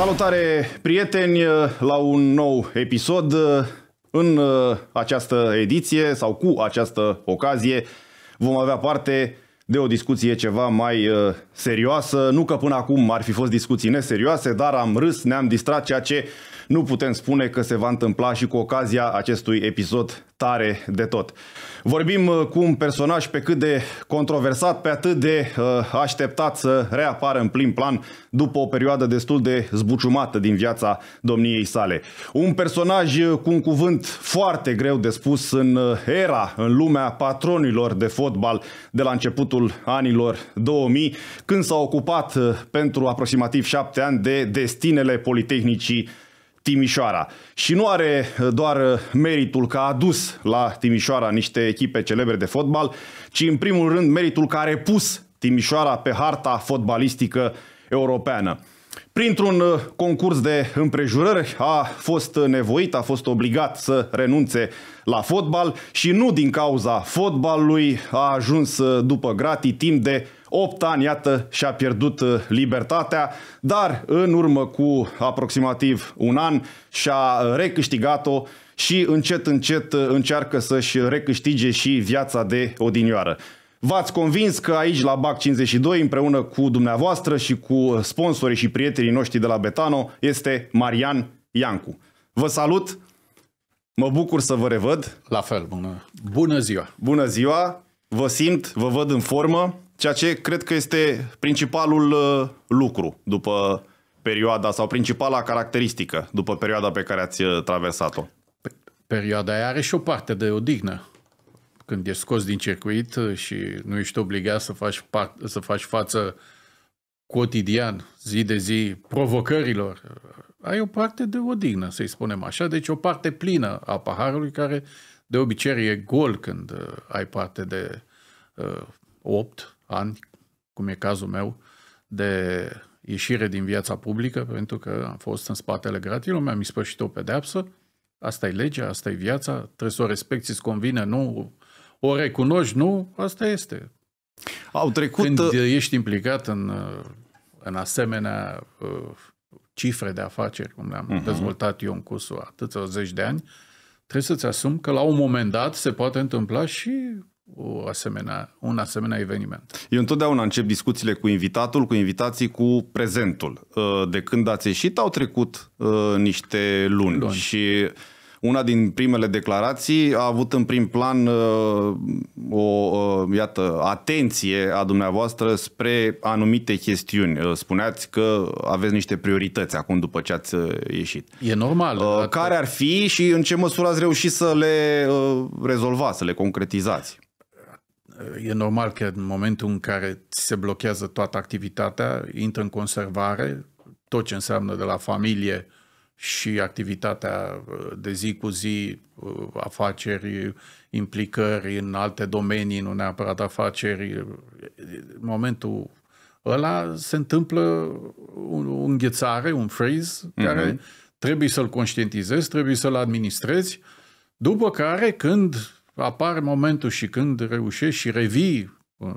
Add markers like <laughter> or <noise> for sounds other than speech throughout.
Salutare, prieteni, uh, la un nou episod. Uh, în uh, această ediție sau cu această ocazie vom avea parte de o discuție ceva mai serioasă. Nu că până acum ar fi fost discuții neserioase, dar am râs, ne-am distrat, ceea ce nu putem spune că se va întâmpla și cu ocazia acestui episod tare de tot. Vorbim uh, cu un personaj pe cât de controversat, pe atât de uh, așteptat să reapară în plin plan după o perioadă destul de zbuciumată din viața domniei sale. Un personaj uh, cu un cuvânt foarte greu de spus în era, în lumea patronilor de fotbal de la începutul anilor 2000, când s-a ocupat pentru aproximativ șapte ani de destinele Politehnicii Timișoara. Și nu are uh, doar uh, meritul că a adus la Timișoara niște echipe celebre de fotbal, ci în primul rând meritul că a repus Timișoara pe harta fotbalistică europeană. Printr-un uh, concurs de împrejurări a fost nevoit, a fost obligat să renunțe la fotbal și nu din cauza fotbalului a ajuns după gratii timp de 8 ani, iată, și-a pierdut uh, libertatea, dar în urmă cu aproximativ un an și-a uh, recâștigat-o și încet, încet uh, încearcă să-și recâștige și viața de odinioară. V-ați convins că aici la BAC 52 împreună cu dumneavoastră și cu sponsorii și prietenii noștri de la Betano este Marian Iancu. Vă salut! Mă bucur să vă revăd. La fel, bună. Bună ziua. Bună ziua. Vă simt, vă văd în formă ceea ce cred că este principalul uh, lucru după perioada sau principala caracteristică după perioada pe care ați uh, traversat-o. Perioada aia are și o parte de odihnă. Când ești scos din circuit uh, și nu ești obligat să faci, part, să faci față cotidian, zi de zi, provocărilor, ai o parte de odihnă, să-i spunem așa, deci o parte plină a paharului care de obicei e gol când ai parte de uh, 8 ani, cum e cazul meu, de ieșire din viața publică, pentru că am fost în spatele gratilor, mi-am ispășit o pedeapsă, asta e legea, asta e viața, trebuie să o respecti, îți convine, nu, o recunoști, nu, asta este. Au trecut... Când uh, ești implicat în, uh, în asemenea uh, cifre de afaceri, cum le-am uh-huh. dezvoltat eu în cursul atâția zeci de ani, trebuie să-ți asumi că la un moment dat se poate întâmpla și o asemenea, un asemenea eveniment. Eu întotdeauna încep discuțiile cu invitatul, cu invitații, cu prezentul. Uh, de când ați ieșit au trecut uh, niște luni, luni. și una din primele declarații a avut în prim plan uh, o, uh, iată, atenție a dumneavoastră spre anumite chestiuni. Uh, spuneați că aveți niște priorități acum după ce ați ieșit. E normal. Uh, care ar fi și în ce măsură ați reușit să le uh, rezolvați, să le concretizați? E normal că în momentul în care ți se blochează toată activitatea, intră în conservare, tot ce înseamnă de la familie și activitatea uh, de zi cu zi, uh, afaceri, implicări în alte domenii, nu neapărat afaceri. Uh, în momentul ăla se întâmplă o înghețare, un freeze, mm-hmm. care trebuie să-l conștientizezi, trebuie să-l administrezi, după care când Apare momentul și când reușești și revii uh,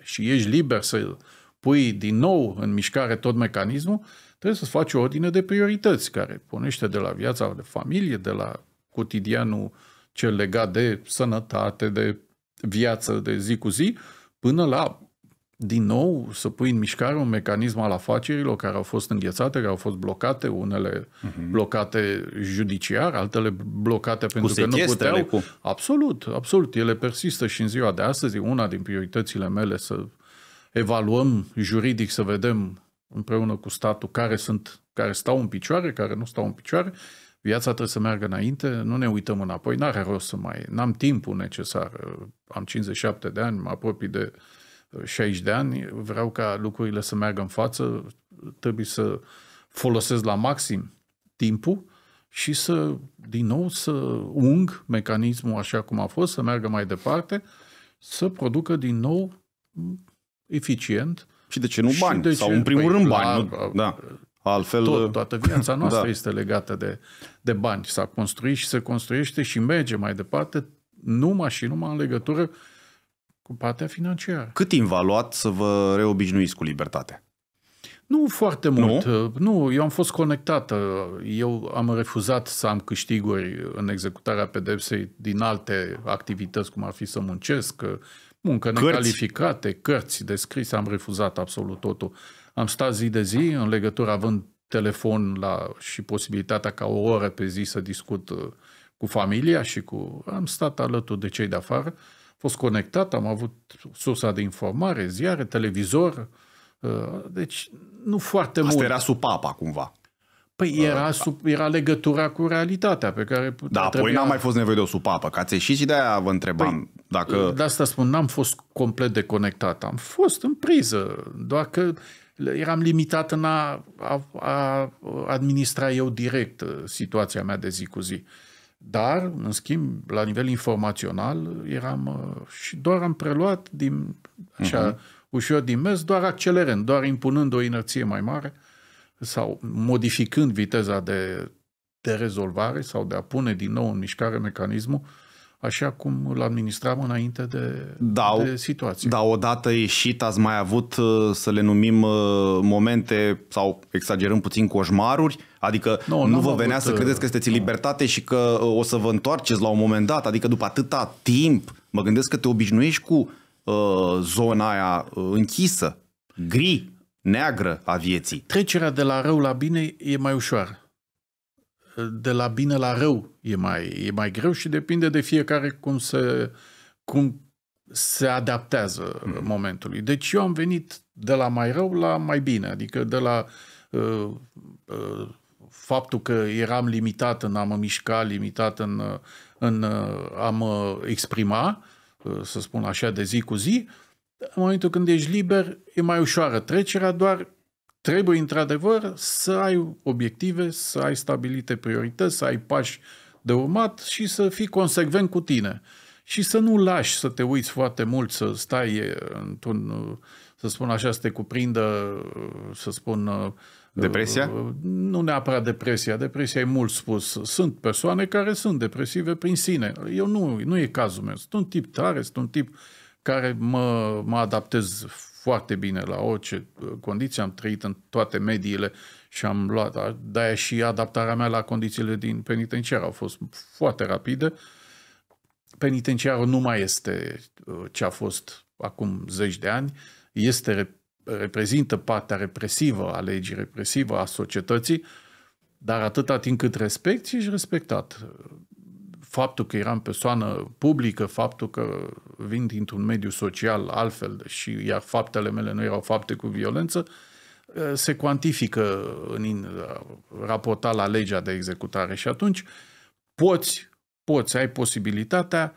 și ești liber să pui din nou în mișcare tot mecanismul, trebuie să-ți faci o ordine de priorități care punește de la viața de familie, de la cotidianul cel legat de sănătate, de viață de zi cu zi, până la din nou să pui în mișcare un mecanism al afacerilor care au fost înghețate, care au fost blocate, unele uh-huh. blocate judiciar, altele blocate pentru cu că nu puteau. Cu... Absolut, absolut. Ele persistă și în ziua de astăzi. Una din prioritățile mele să evaluăm juridic, să vedem împreună cu statul care sunt, care stau în picioare, care nu stau în picioare. Viața trebuie să meargă înainte, nu ne uităm înapoi, n-are rost să mai... N-am timpul necesar. Am 57 de ani, mă apropii de 60 de ani, vreau ca lucrurile să meargă în față, trebuie să folosesc la maxim timpul și să, din nou, să ung mecanismul așa cum a fost, să meargă mai departe, să producă din nou eficient. Și de ce nu bani? De Sau ce? în primul păi, rând bani. La, nu? Da. Altfel... Tot, toată viața da. noastră da. este legată de, de bani. S-a construit și se construiește și merge mai departe numai și numai în legătură uh, cu partea financiară. Cât timp v-a luat să vă reobișnuiți cu libertatea? Nu foarte mult. Nu? nu, eu am fost conectată. Eu am refuzat să am câștiguri în executarea pedepsei din alte activități, cum ar fi să muncesc, muncă cărți. necalificate, cărți scris, am refuzat absolut totul. Am stat zi de zi în legătură având telefon la, și posibilitatea ca o oră pe zi să discut uh, cu familia și cu... Am stat alături de cei de afară fost conectat, am avut sursa de informare, ziare, televizor, uh, deci nu foarte Asta mult. Asta era sub cumva. Păi uh, era, da. sub, era legătura cu realitatea pe care Da, apoi n am mai fost nevoie de o supapă, că ați ieșit și de-aia vă întrebam păi, dacă... De asta spun, n-am fost complet deconectat, am fost în priză, doar că eram limitat în a, a, a administra eu direct uh, situația mea de zi cu zi. Uh, dar, în schimb, la nivel informațional, eram uh, și doar am preluat din, așa, uh-huh. ușor din mers, doar accelerând, doar impunând o inerție mai mare sau modificând viteza de, de rezolvare sau de a pune din nou în mișcare mecanismul uh, așa cum îl administram înainte de, da, de situație. Da, odată ieșit ați mai avut, uh, să le numim, uh, momente sau exagerăm puțin coșmaruri, Adică no, nu vă venea avut... să uh, credeți că sunteți în libertate și că o să vă întoarceți la un moment dat, adică după atâta timp, mă gândesc că te obișnuiești cu uh, zona aia închisă, gri, neagră a vieții. Trecerea de la rău la bine e mai ușoară de la bine la rău e mai, e mai greu și depinde de fiecare cum se, cum se adaptează mm. momentului. Deci eu am venit de la mai rău la mai bine, adică de la uh, uh, faptul că eram limitat în a mă mișca, limitat în, uh, în uh, a mă exprima, uh, să spun așa, de zi cu zi, în momentul când ești liber, e mai ușoară trecerea, doar Trebuie într-adevăr să ai obiective, să ai stabilite priorități, să ai pași de urmat și să fii consecvent cu tine. Și să nu lași să te uiți foarte mult, să stai într-un, să spun așa, să te cuprindă, să spun... Uh, depresia? Uh, nu neapărat depresia, depresia e mult spus. Sunt persoane care sunt depresive prin sine. Eu nu, nu e cazul meu. Sunt un tip tare, sunt un tip care mă, mă adaptez foarte bine la orice uh, condiții, am trăit în toate mediile și am luat, de și adaptarea mea la condițiile din penitenciar au fost foarte rapide. Penitenciarul nu mai este uh, ce a fost acum zeci de ani, este, reprezintă partea represivă a legii represivă a societății, dar atâta timp cât respecti, ești respectat. Uh, faptul că eram persoană publică, faptul că vin dintr-un mediu social altfel și iar faptele mele nu erau fapte cu violență, ă, se cuantifică în raportat la legea de executare și atunci poți, poți, ai posibilitatea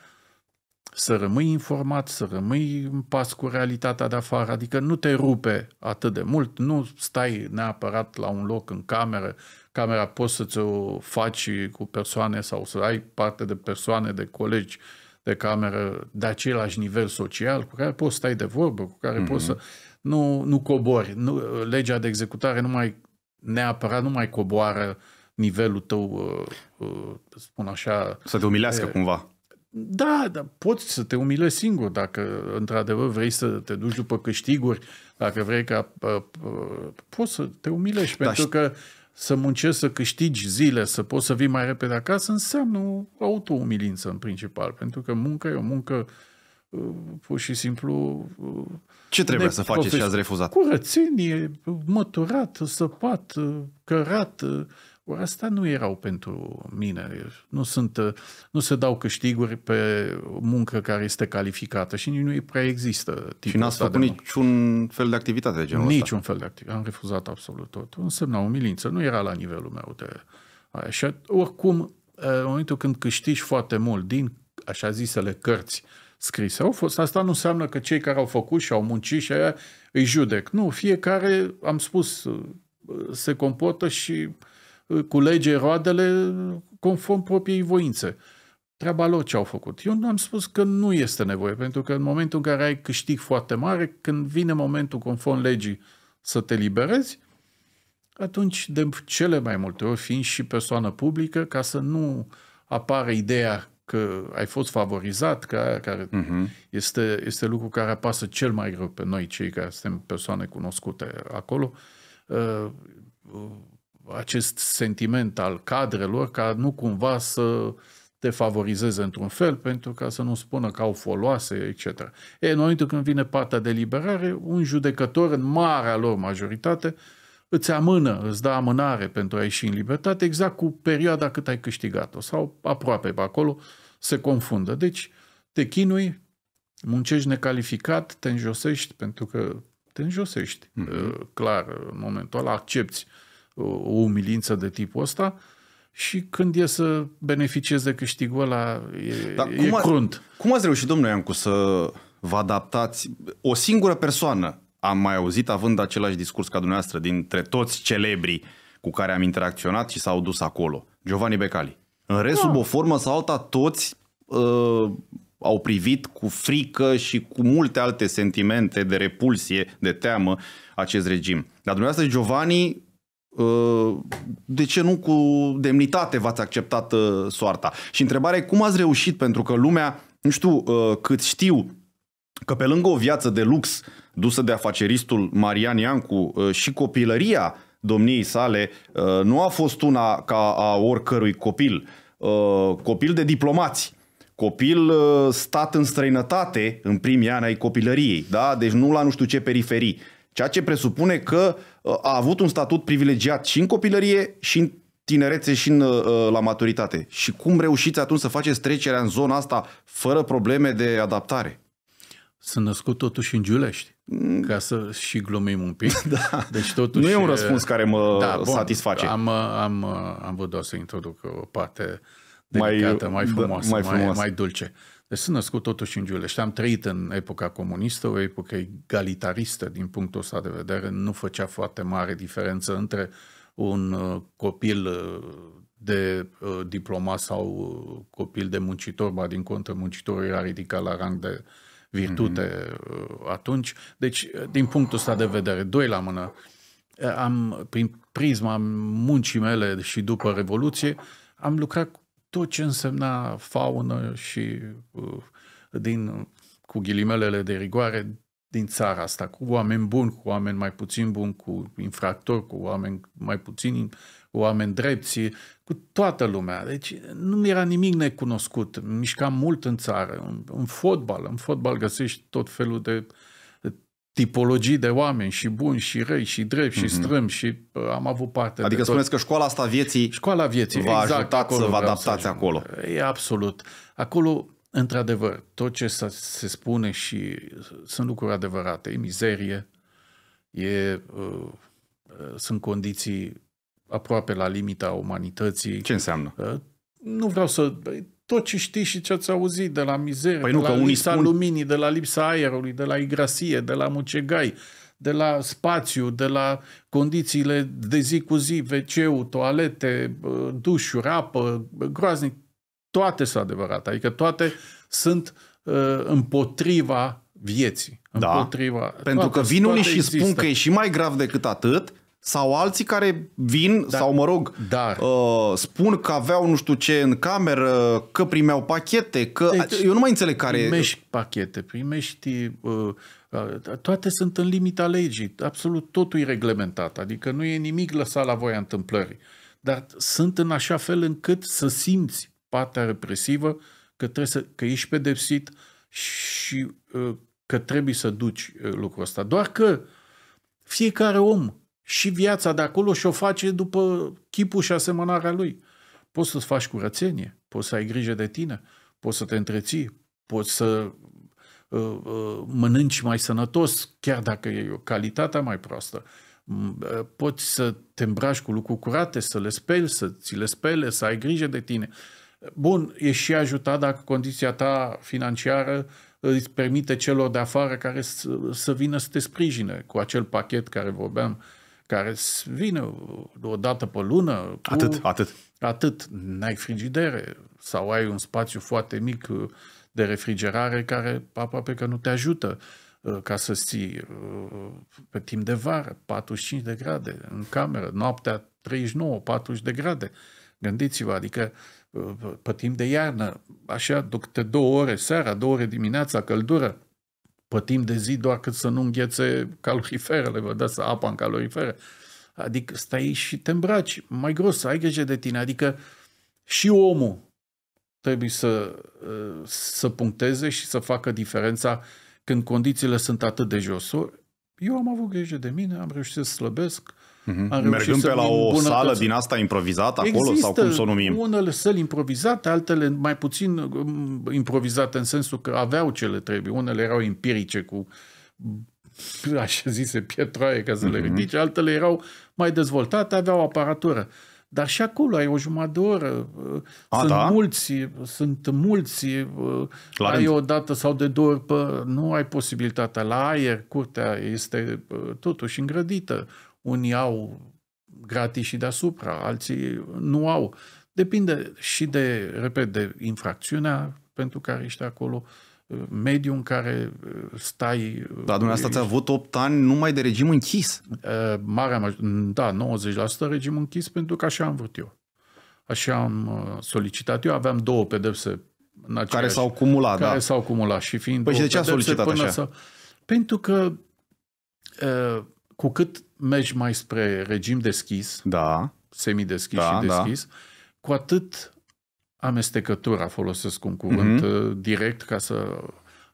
să rămâi informat, să rămâi în pas cu realitatea de afară, adică nu te rupe atât de mult, nu stai neapărat la un loc în cameră camera poți să ți-o faci cu persoane sau să ai parte de persoane, de colegi de cameră de același nivel social cu care poți să stai de vorbă, cu care mm-hmm. poți să... Mhm. Nu, nu cobori. Nu, legea de executare nu mai neapărat nu mai coboară nivelul tău, uh, uh, spun așa... Să te umilească de, cumva. Da, dar poți să te umile singur dacă într-adevăr vrei să te duci după câștiguri, dacă vrei ca... Uh, poți să te umilești, da, pentru și... că să muncești, să câștigi zile, să poți să vii mai repede acasă, înseamnă autoumilință în principal, pentru că munca e o muncă uh, pur și simplu... Uh, Ce trebuie să faci și ați refuzat? Curățenie, măturat, săpat, uh, cărat, asta nu erau pentru mine. Nu, sunt, nu se dau câștiguri pe muncă care este calificată și nici nu prea există. Și n-ați făcut niciun fel de activitate de genul niciun ăsta? Niciun fel de activitate. Am refuzat absolut tot. Însemna umilință. Nu era la nivelul meu de aia. Și oricum, în momentul când câștigi foarte mult din așa zisele cărți scrise au fost, asta nu înseamnă că cei care au făcut și au muncit și aia îi judec. Nu, fiecare, am spus, se comportă și cu roadele conform propriei voințe. Treaba lor ce au făcut. Eu nu am spus că nu este nevoie, pentru că în momentul în care ai câștig foarte mare, când vine momentul conform legii să te liberezi, atunci de cele mai multe ori fiind și persoană publică, ca să nu apare ideea că ai fost favorizat, că care uh-huh. este, este lucru care apasă cel mai greu pe noi, cei care suntem persoane cunoscute acolo. Uh, uh acest sentiment al cadrelor ca nu cumva să te favorizeze într-un fel pentru ca să nu spună că au foloase, etc. E, în momentul când vine partea de liberare, un judecător, în marea lor majoritate, îți amână, îți dă amânare pentru a ieși în libertate exact cu perioada cât ai câștigat-o sau aproape pe acolo, se confundă. Deci te chinui, muncești necalificat, te înjosești pentru că te înjosești, mm-hmm. clar, în momentul ăla accepti o umilință de tipul ăsta și când e să beneficieze de câștigul ăla, e, e cum a, crunt. Cum ați reușit, domnule Iancu, să vă adaptați? O singură persoană am mai auzit având același discurs ca dumneavoastră dintre toți celebrii cu care am interacționat și s-au dus acolo. Giovanni Becali. În rest, da. sub o formă sau alta, toți uh, au privit cu frică și cu multe alte sentimente de repulsie, de teamă acest regim. Dar dumneavoastră, Giovanni, Uh, de ce nu cu demnitate v-ați acceptat uh, soarta? Și întrebarea e cum ați reușit, pentru că lumea, nu știu uh, cât știu, că pe lângă o viață de lux dusă de afaceristul Marian Iancu și copilăria domniei sale nu a fost una ca a oricărui copil, copil de diplomați, copil stat în străinătate în primii ani ai copilăriei, da? deci nu la nu știu ce periferii. Ceea ce presupune că uh, a avut un statut privilegiat și în copilărie și în tinerețe și în, uh, uh, la maturitate. Și cum reușiți atunci să faceți trecerea în zona asta fără probleme de adaptare? Sunt născut totuși în Giulești, mm. ca să și glumim un pic. <laughs> Da. Deci totuși, nu e un răspuns care mă da, bun, satisface. Am, am, am văzut doar să introduc o parte delicată, da, mai, mai frumoasă, da, mai, frumoasă. Mai, mai dulce. Uh, deci sunt născut totuși în Giulești. Am trăit în epoca comunistă, o epocă egalitaristă din punctul ăsta de vedere. Nu făcea foarte mare diferență între un uh, copil uh, de uh, diplomat sau copil de muncitor, ba din contră muncitorul era ridicat la rang de virtute mm-hmm. atunci. Deci, din punctul ăsta de vedere, doi la mână, am, prin prisma muncii mele și după Revoluție, am lucrat tot ce însemna faună și uh, din, cu ghilimelele de rigoare, din țara asta, cu oameni buni, cu oameni mai puțin buni, cu infractori, cu oameni mai puțin, cu oameni drepți, cu toată lumea. Deci nu era nimic necunoscut. Mișcam mult în țară, în, în fotbal. În fotbal găsești tot felul de uh, tipologii de oameni și buni și răi și drept și mhm. strâm și am avut parte Adică de spuneți tot. că școala asta vieții, școala vieții v-a exact, ajutat acolo să vă adaptați să acolo. E absolut. Acolo, într-adevăr, tot ce se spune și sunt lucruri adevărate. E mizerie, e, uh, uh, sunt condiții aproape la limita umanității. Ce înseamnă? Uh, nu vreau să tot ce știi și ce ați auzit de la mizerie, păi nu, de la lipsa spun... luminii, de la lipsa aerului, de la igrasie, de la mucegai, de la spațiu, de la condițiile de zi cu zi, wc toalete, dușuri, apă, groaznic, toate sunt adevărate. Adică toate sunt uh, împotriva vieții. Da, împotriva, pentru că vinul și există. spun că e și mai grav decât atât sau alții care vin dar, sau, mă rog, dar, uh, spun că aveau nu știu ce în cameră, că primeau pachete, că deci, eu nu mai înțeleg care... Primești pachete, primești... Uh, uh, toate sunt în limita legii, absolut totul e reglementat, adică nu e nimic lăsat la voia întâmplării, dar sunt în așa fel încât să simți partea represivă, că, trebuie să, că ești pedepsit și uh, că trebuie să duci uh, lucrul ăsta. Doar că fiecare om și viața de acolo și o face după chipul și asemănarea lui. Poți să-ți faci curățenie, poți să ai grijă de tine, poți să te întreții, poți să uh, uh, mănânci mai sănătos, chiar dacă e o calitate mai proastă. Mm, uh, poți să te îmbraci cu lucruri curate, să le speli, să ți le spele, să ai grijă de tine. Bun, e și ajutat dacă condiția ta financiară îți permite celor de afară care să, să vină să te sprijine cu acel pachet care vorbeam uh, care vine o dată pe lună. Cu... Atât, atât. Atât. N-ai frigidere sau ai un spațiu foarte mic uh, de refrigerare care aproape că nu te ajută uh, ca să ții uh, pe timp de vară, 45 de grade în cameră, noaptea 39-40 de grade. Gândiți-vă, adică pe timp de iarnă, așa, de două ore seara, două ore dimineața, căldură, pe timp de zi doar cât să nu înghețe caloriferele, vă dați apa în calorifere. Adică stai și te îmbraci mai gros, să ai grijă de tine. Adică și omul trebuie să, să puncteze și să facă diferența când condițiile sunt atât de josuri. Eu am avut grijă de mine, am reușit să slăbesc, Uh-huh. Mergând pe la o sală din asta improvizată acolo Există sau cum să o numim? unele săli improvizate, altele mai puțin um, improvizate în sensul că aveau ce le trebuie. Unele erau empirice cu <laughs> așa zise pietroaie ca să uh-huh. le mhm. ridice, altele erau mai dezvoltate, aveau aparatură. Dar și acolo ai o jumătate de oră. Uh, A, sunt da? mulți, sunt mulți. Clar. Uh, ai o dată sau de două ori, pă, nu ai posibilitatea. La aer, curtea este uh, totuși îngrădită. Unii au gratis și deasupra, alții nu au. Depinde și de, repet, de infracțiunea pentru care ești acolo, mediul în care uh, stai... Uh, Dar dumneavoastră ați avut 8 ani numai de regim închis. Uh, marea, da, 90% regim închis pentru că așa am vrut eu. Așa am solicitat eu, aveam două pedepse în care s-au cumulat, da. care da. s-au cumulat și fiind păi și de ce a solicitat așa? Să, pentru că uh, cu cât mergi mai spre regim deschis, da. semideschis da, și da. deschis, da. cu atât amestecătura, folosesc un cuvânt mm-hmm. direct ca să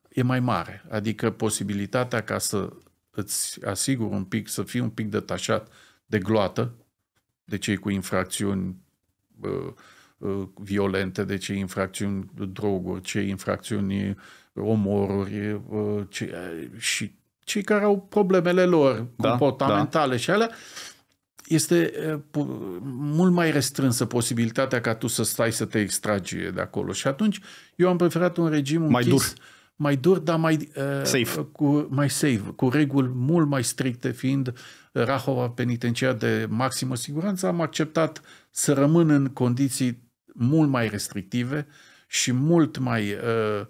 e mai mare. Adică posibilitatea ca să îți asiguri un pic, să fii un pic detașat de gloată, de cei cu infracțiuni uh, uh, violente, de cei infracțiuni droguri, cei infracțiuni omoruri uh, ce, uh, și cei care au problemele lor da, comportamentale da. și alea, este mult mai restrânsă posibilitatea ca tu să stai să te extragi de acolo. Și atunci eu am preferat un regim mai închis, dur. mai dur, dar mai uh, safe. Cu, mai safe, cu reguli mult mai stricte, fiind Rahova penitenciar de maximă siguranță, am acceptat să rămân în condiții mult mai restrictive și mult mai uh,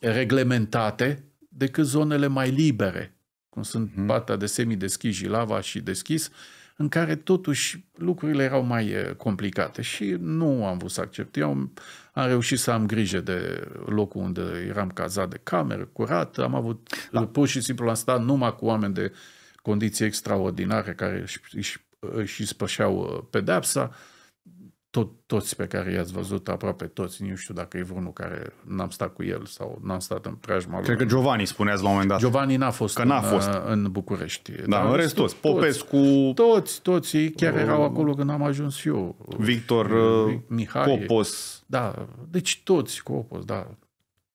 reglementate decât zonele mai libere, cum sunt mm-hmm. partea de semideschis, Jilava și deschis, în care totuși lucrurile erau mai eh, complicate și nu am vrut să accept. Eu am, am reușit să am grijă de locul unde eram cazat de cameră, curat, am avut, da. pur și simplu am stat numai cu oameni de condiții extraordinare care își, își, își spășeau eh, pedepsa tot, toți pe care i-ați văzut, aproape toți, nu știu dacă e vreunul care n-am stat cu el sau n-am stat în preajma lui. Cred că Giovanni spuneați la un moment dat. Giovanni n-a fost, că n-a fost. În, în București. Da, în rest toți. Popescu... Toți, toți, chiar uh, erau acolo când am ajuns eu. Victor uh, Copos. Da, deci toți, Copos, da.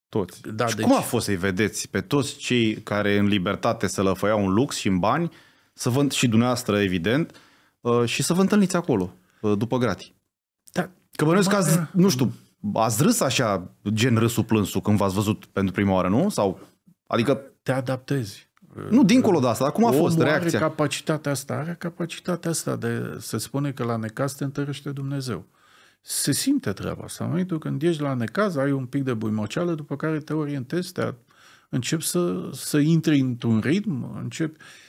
Toți. Da, și deci... cum a fost să-i vedeți pe toți cei care în libertate să lăfăiau un lux și în bani, să vă, și dumneavoastră evident, uh, și să vă întâlniți acolo, uh, după gratii? Că bănuiesc că ați, nu știu, ați râs așa, gen râsul plânsul, când v-ați văzut pentru prima oară, nu? Sau, adică... Te adaptezi. Nu, dincolo de asta, cum a fost reacția? are capacitatea asta, are capacitatea asta de se spune că la necaz te întărește Dumnezeu. Se simte treaba asta. În momentul când ești la necaz, ai un pic de buimoceală, după care te orientezi, te, începi să, să intri într-un ritm, începi... Uh,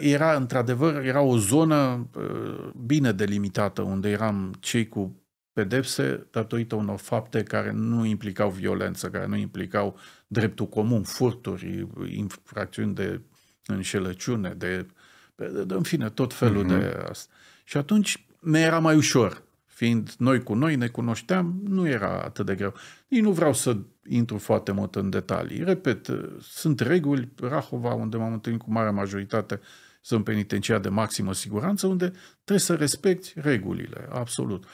era într-adevăr, era o zonă uh, bine delimitată unde eram cei cu pedepse datorită unor fapte care nu implicau violență, care nu implicau dreptul comun, furturi, infracțiuni de înșelăciune, de, de, de în fine, tot felul mm-hmm. de asta. Și atunci mi era mai ușor fiind noi cu noi, ne cunoșteam, nu era atât de greu. Ei nu vreau să intru foarte mult în detalii. Repet, sunt reguli, Rahova, unde m-am întâlnit cu marea majoritate, sunt penitenciar de maximă siguranță, unde trebuie să respecti regulile, absolut.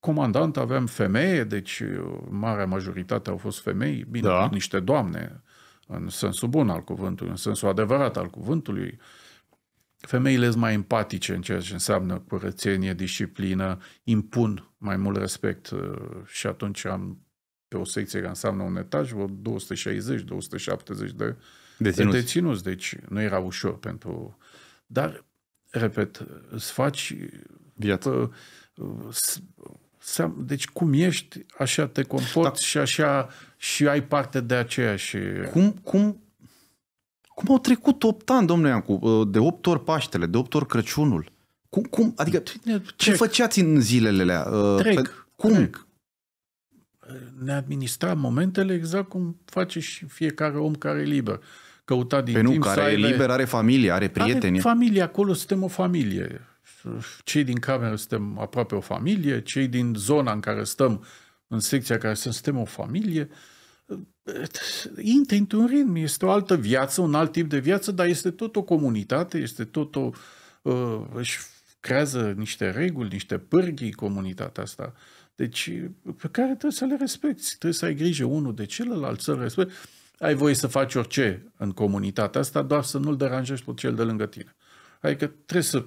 Comandant aveam femeie, deci uh, marea majoritate au fost femei, bine, da. niște doamne, în sensul bun al cuvântului, în sensul adevărat al cuvântului, uh, Femeile sunt mai empatice în ceea ce înseamnă curățenie, disciplină, impun mai mult respect uh, și atunci am pe o secție care înseamnă un etaj, vreo 260-270 de deținuți. deținuți. Deci nu era ușor pentru... Dar, repet, îți faci... Viața. Uh, deci cum ești, așa te comporți da. și așa și ai parte de aceeași... Cum, cum cum au trecut 8 ani, domnule Iancu, uh, de 8 ori Paștele, de 8 ori Crăciunul? Cum, cum? Adică Trec. ce făceați în zilele alea? Uh, Trec. Pe, cum? Trec. Uh, ne administra momentele exact cum face și fiecare om care e liber. Căuta din păi timp nu, care aibă... e liber are familie, are prieteni. Are familie, acolo suntem o familie. Cei din cameră suntem aproape o familie, cei din zona în care stăm, în secția în care suntem, suntem o familie. Uh, intri într-un ritm, este o altă viață, un alt tip de viață, dar este tot o comunitate, este tot o... Uh, își creează niște reguli, niște pârghii comunitatea asta. Deci, pe care trebuie să le respecti. Trebuie să ai grijă unul de celălalt, să-l respecti. Ai voie să faci orice în comunitatea asta, doar să nu-l deranjezi pe cel de lângă tine. Adică trebuie să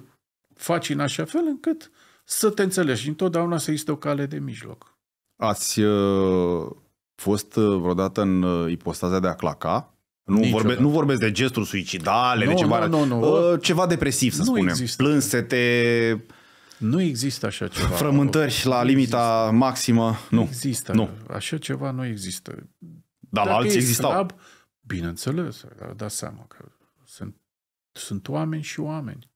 faci în așa fel încât să te înțelegi. Întotdeauna să este o cale de mijloc. Ați uh fost uh, vreodată în uh, ipostaza de a claca? Nu, vorbe, nu vorbesc de gesturi suicidale, nu, de ceva, nu, nu, nu. Uh, ceva depresiv, să nu spunem. Există. Plânsete. Nu există așa ceva. Frământări la nu limita există. maximă. Nu. Există. Nu. Așa ceva nu există. Dar Dacă la alții existau. Slab, bineînțeles, da seama că sunt, sunt oameni și oameni.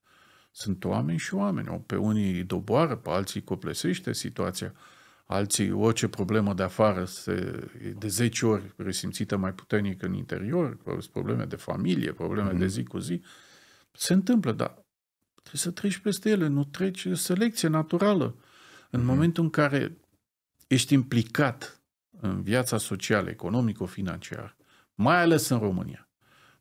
Sunt oameni și oameni. Pe unii îi doboară, pe alții coplesește situația alții orice problemă de afară se, e de 10 ori resimțită mai puternic în interior, probleme de familie, probleme mm-hmm. de mhm. zi cu zi. Se întâmplă, dar trebuie să treci peste ele, nu treci, e selecție naturală. În mm-hmm. momentul în care ești implicat în viața socială, economico-financiară, mai ales în România,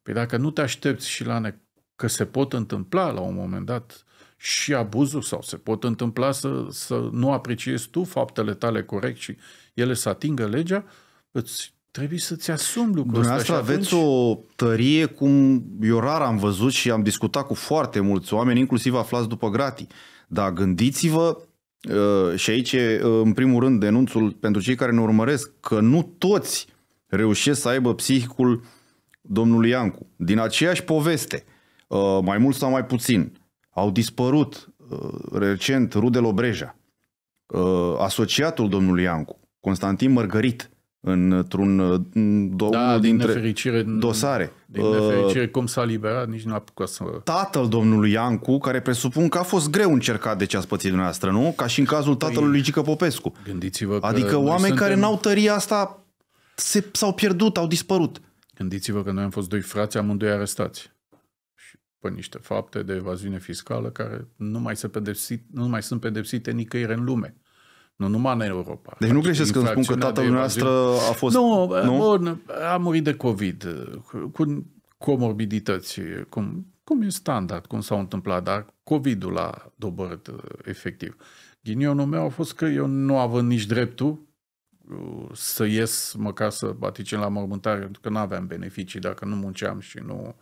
Păi dacă nu te aștepți și la ne- că se pot întâmpla la un moment dat și abuzul sau se pot întâmpla să, să nu apreciezi tu faptele tale corect și ele să atingă legea, îți trebuie să-ți asumi lucrul Dumneavoastră ăsta. aveți atunci... o tărie cum eu rar am văzut și am discutat cu foarte mulți oameni, inclusiv aflați după gratii. Dar gândiți-vă uh, și aici e uh, în primul rând denunțul pentru cei care ne urmăresc că nu toți reușesc să aibă psihicul domnului Iancu. Din aceeași poveste, uh, mai mult sau mai puțin. Au dispărut uh, recent Rudel Obreja, uh, asociatul domnului Iancu, Constantin Mărgărit, într-un uh, do- da, din dintre nefericire, dosare. Din nefericire, cum s-a liberat, nici nu a apucat să... Tatăl domnului Iancu, care presupun că a fost greu încercat de ce a pățit dumneavoastră, nu? Ca și în cazul păi, tatălui lui Gică Popescu. Gândiți-vă că Adică oameni suntem... care n-au tăria asta se, s-au pierdut, au dispărut. Gândiți-vă că noi am fost doi frați, amândoi arestați pe niște fapte de evaziune fiscală care nu mai, se pedepsit, nu mai sunt pedepsite nicăieri în lume. Nu numai în Europa. Deci nu greșesc când spun că tatăl noastră a fost... Nu, nu? Bun, a murit de COVID, cu comorbidități, cum, cum e standard, cum s-a întâmplat, dar COVID-ul a dobărât uh, efectiv. Ghinionul meu a fost că eu nu având nici dreptul uh, să ies măcar să baticem la mormântare, pentru că nu aveam beneficii dacă nu munceam și nu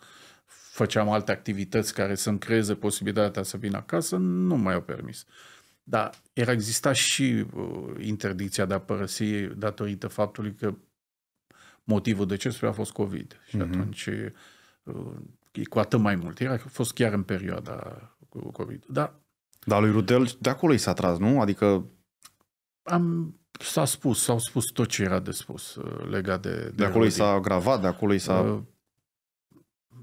făceam alte activități care să-mi creeze posibilitatea să vin acasă, nu mai au permis. Dar era exista și uh, interdicția de a părăsi datorită faptului că motivul de ce a fost COVID. Mm-hmm. Și mhm. atunci uh, e cu atât mai mult. Era a fost chiar în perioada COVID. Da. Dar lui Rudel de acolo i s-a tras, nu? Adică... Am, s-a spus, s-au spus tot ce era de spus uh, legat de... De, de acolo i s-a gravat, de acolo i s-a... Uh,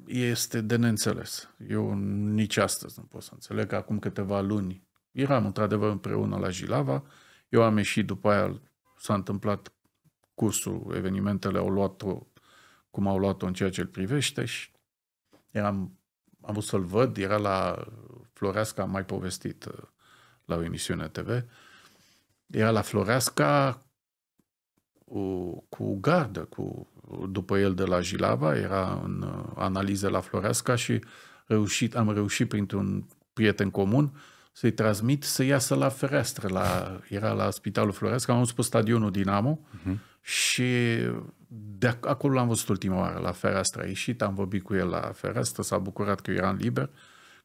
este de neînțeles. Eu nici astăzi nu pot să înțeleg că acum câteva luni eram într-adevăr împreună la Jilava, eu am ieșit după aia, s-a întâmplat cursul, evenimentele au luat-o cum au luat-o în ceea ce îl privește și eram, am vrut să-l văd, era la Floreasca, am mai povestit uh, la o emisiune TV, era la Floreasca cu, uh, cu gardă, cu după el de la Jilava, era în uh, analize la Floreasca și reușit, am reușit printr-un prieten comun să-i transmit să iasă la fereastră. La, era la Spitalul Floreasca, am spus stadionul Dinamo uh-huh. și de acolo l-am văzut ultima oară, la fereastră. A ieșit, am vorbit cu el la fereastră, s-a bucurat că eu eram liber,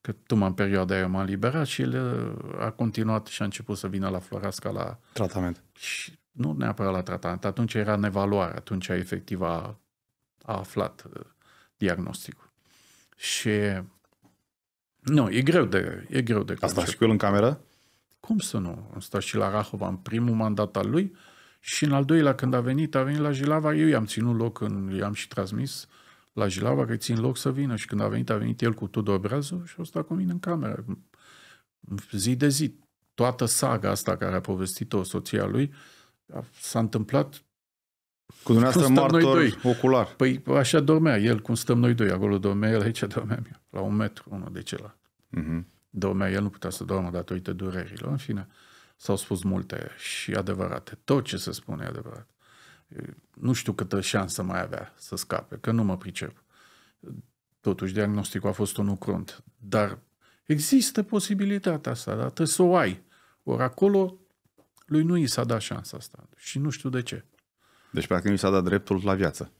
că tu în perioada aia m-am liberat și el uh, a continuat și a început să vină la Floreasca la... Tratament. Și nu neapărat la tratament, atunci era în evaluare, atunci efectiv a, a aflat uh, diagnosticul. Și nu, e greu de, e greu de Asta și cu el în cameră? Cum să nu? Am stat și la Rahova în primul mandat al lui și în al doilea când a venit, a venit la Jilava, eu i-am ținut loc, în, i-am și transmis la Jilava că țin loc să vină și când a venit, a venit el cu Tudor Brazu și a stat cu mine în cameră. Zi de zi, toată saga asta care a povestit-o soția lui, S-a întâmplat cu dumneavoastră martor noi doi. ocular. Păi așa dormea el, cum stăm noi doi. Acolo dormea el, aici dormeam eu. La un metru unul de celălalt. Uh-huh. Dormea el, nu putea să doarmă datorită durerilor. În fine, s-au spus multe și adevărate. Tot ce se spune e adevărat. Nu știu câtă șansă mai avea să scape, că nu mă pricep. Totuși, diagnosticul a fost un crunt. Dar există posibilitatea asta, dar trebuie să o ai. Ori acolo lui nu i s-a dat șansa asta și nu știu de ce. Deci, practic, nu i s-a dat dreptul la viață.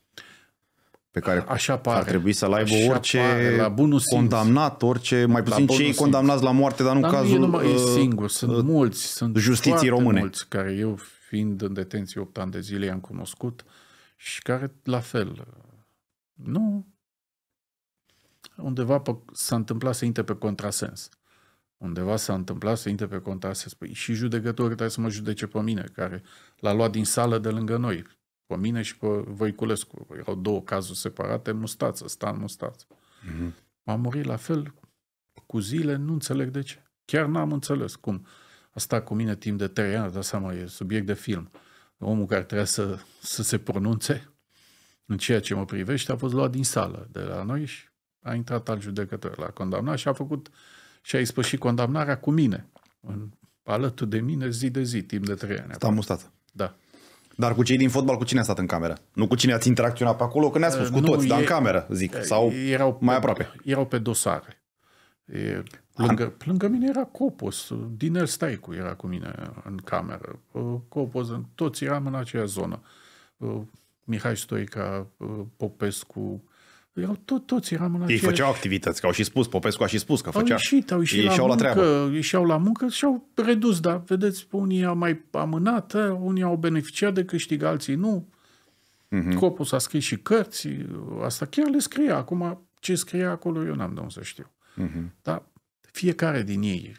Pe care Așa pare. ar trebui să-l aibă Așa orice pare, la bunul simț. condamnat, orice, mai puțin la cei condamnați la moarte, dar nu dar cazul... Nu e uh, singur, sunt uh, mulți, sunt justiții române. mulți care eu, fiind în detenție 8 ani de zile, i-am cunoscut și care, la fel, nu, undeva pe, s-a întâmplat să intre pe contrasens undeva s-a întâmplat să intre pe cont să spui și judecătorul trebuie să mă judece pe mine, care l-a luat din sală de lângă noi, pe mine și pe Voiculescu. Erau două cazuri separate, mustață, stan mustață. Mm-hmm. M-am murit la fel cu zile, nu înțeleg de ce. Chiar n-am înțeles cum. A stat cu mine timp de trei ani, dar seama, e subiect de film. Omul care trebuia să, să se pronunțe în ceea ce mă privește a fost luat din sală de la noi și a intrat al judecător, l-a condamnat și a făcut uh, și a ispășit condamnarea cu mine, în, alături de mine, zi de zi, timp de trei ani. Stam mustat. Da. Dar cu cei din fotbal, cu cine a stat în cameră? Nu cu cine ați interacționat pe acolo, că ne a spus, uh, cu nu, toți, e, dar în cameră, zic, sau erau pe, mai aproape. Erau pe dosare. E, lângă, An... lângă mine era Copos, din el Staicu era cu mine în cameră. Uh, Copos, toți eram în aceea zonă. Uh, Mihai Stoica, Popescu, erau tot, toți eram în aceeași... Ei făceau activități, că au și spus, Popescu a și spus că făcea... Au ieșit, au ieșit Ei la, muncă, treabă. ieșeau la muncă și au redus, dar vedeți, unii au mai amânat, unii au beneficiat de câștig, alții nu. Mm-hmm. Copul s-a scris și cărți, asta chiar le scria. Acum, ce scria acolo, eu n-am de unde să știu. Mm-hmm. Dar fiecare din ei,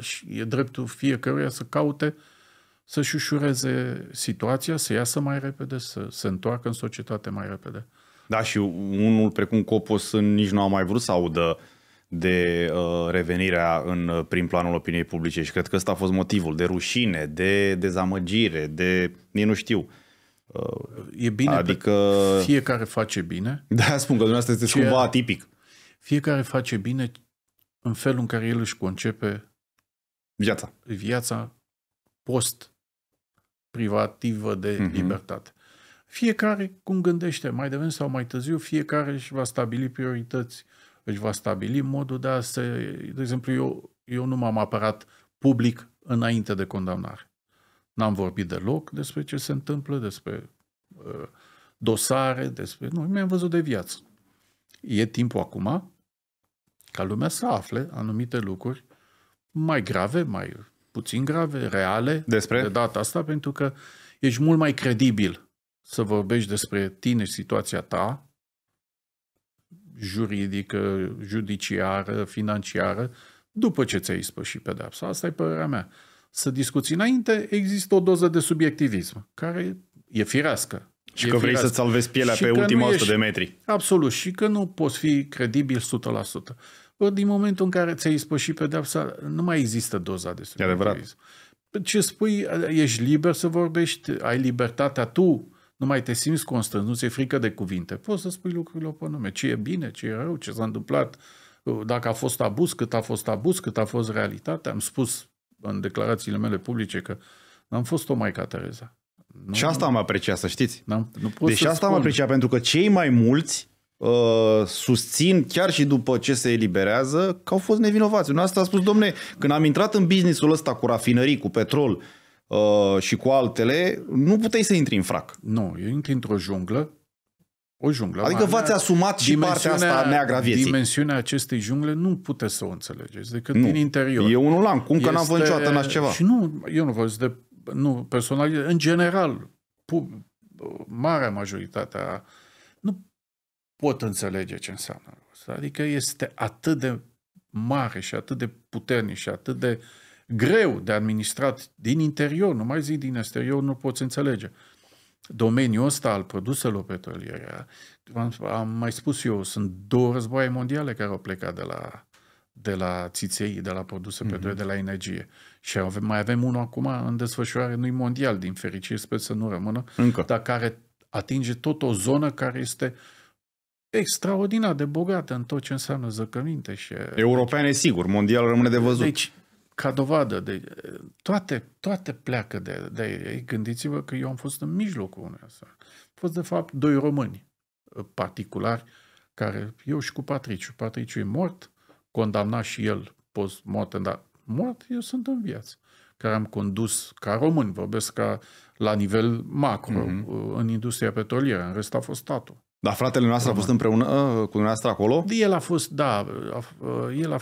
și e dreptul fiecăruia să caute să-și ușureze situația, să iasă mai repede, să se întoarcă în societate mai repede. Da, și unul precum Copos nici nu a mai vrut să audă de uh, revenirea în uh, prim planul opiniei publice și cred că ăsta a fost motivul, de rușine, de dezamăgire, de, Ei nu știu. Uh, e bine, adică... fiecare face bine. <laughs> Da, spun că dumneavoastră este Ceea... cumva atipic. Fiecare face bine în felul în care el își concepe viața, viața post privativă de uh-huh. libertate. Fiecare cum gândește, mai devreme sau mai târziu, fiecare își va stabili priorități, își va stabili modul de a se... De exemplu, eu, eu nu m-am apărat public înainte de condamnare. N-am vorbit deloc despre ce se întâmplă, despre uh, dosare, despre... Nu, mi-am văzut de viață. E timpul acum ca lumea să afle anumite lucruri mai grave, mai puțin grave, reale, despre? de data asta, pentru că ești mult mai credibil să vorbești despre tine și situația ta, juridică, judiciară, financiară, după ce ți-ai ispășit pedepsa. Asta e părerea mea. Să discuți înainte, există o doză de subiectivism, care e firească. Și e că vrei să-ți salvezi pielea și pe ultima 100 de metri. Absolut. Și că nu poți fi credibil 100%. Ori din momentul în care ți-ai ispășit pedepsa, nu mai există doza de subiectivism. E adevărat. Ce spui, ești liber să vorbești, ai libertatea tu nu mai te simți constant, nu ți-e frică de cuvinte. Poți să spui lucrurile pe nume. Ce e bine, ce e rău, ce s-a întâmplat, dacă a fost abuz, cât a fost abuz, cât a fost realitate. Am spus în declarațiile mele publice că n am fost o Maica Tereza. Nu, și asta am apreciat, să știți. N-am, nu pot deci asta spun. am apreciat, pentru că cei mai mulți uh, susțin, chiar și după ce se eliberează, că au fost nevinovați. Nu asta a spus, domne, când am intrat în businessul ăsta cu rafinării, cu petrol, Uh, și cu altele, nu puteai să intri în frac. Nu, eu intri într-o junglă, o junglă. Adică v-ați asumat și partea asta neagră vieții. Dimensiunea acestei jungle nu puteți să o înțelegeți decât nu. din interior. Eu nu l-am, cum este... că n-am văzut niciodată n-aș ceva. Și nu, eu nu văd de, nu, personal, în general, pu, marea majoritatea nu pot înțelege ce înseamnă. Adică este atât de mare și atât de puternic și atât de uh, greu de administrat din interior, nu mai zic din exterior, nu poți înțelege. Domeniul ăsta al produselor petroliere, am, am mai spus eu, sunt două războaie mondiale care au plecat de la, de la țiței, de la produse mm-hmm. petroliere, de la energie. Și avem, mai avem unul acum în desfășurare, nu mondial, din fericire, sper să nu rămână, Încă. dar care atinge tot o zonă care este extraordinar de bogată în tot ce înseamnă zăcăminte. Și... European e sigur, mondial rămâne de văzut. Deci, ca dovadă. De, toate, toate pleacă de, de ei. Gândiți-vă că eu am fost în mijlocul unei asta. Am fost, de fapt, doi români uh, particulari, care eu și cu Patriciu. Patriciu e mort, condamnat și el post mort, dar mort, eu sunt în viață. Care am condus ca român, vorbesc ca la nivel macro, mm-hmm. în industria petrolieră, în rest a fost statul. Dar fratele noastră Român. a fost împreună uh, cu dumneavoastră acolo? El a fost, da, a, el a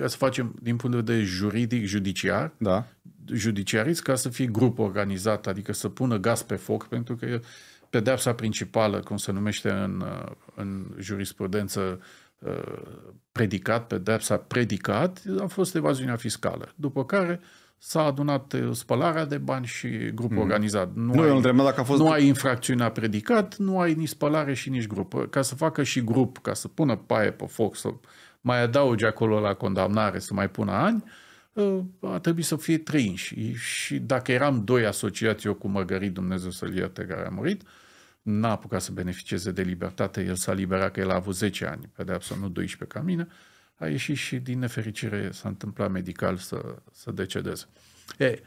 ca să facem din punct de vedere juridic, judiciar, da. judiciarist, ca să fie grup organizat, adică să pună gaz pe foc, pentru că pedeapsa principală, cum se numește în, uh, în jurisprudență, uh, predicat, pedepsa predicat, a fost evaziunea fiscală. După care s-a adunat uh, spălarea de bani și grup mm. organizat. Nu, nu, ai, dacă a fost... nu ai infracțiunea predicat, nu ai nici spălare și nici grup. Ca să facă și grup, ca să pună paie pe foc, să mai adaugi acolo la condamnare să mai pună ani, ă, a trebuit să fie trei înși. Și dacă eram doi asociați, eu cu Măgărit, Dumnezeu să-l ierte, care a murit, n-a apucat să beneficieze de libertate, el s-a liberat că el a avut 10 ani, pedeapsă nu 12 ca mine, a ieșit și din nefericire s-a întâmplat medical să, să decedeze. E,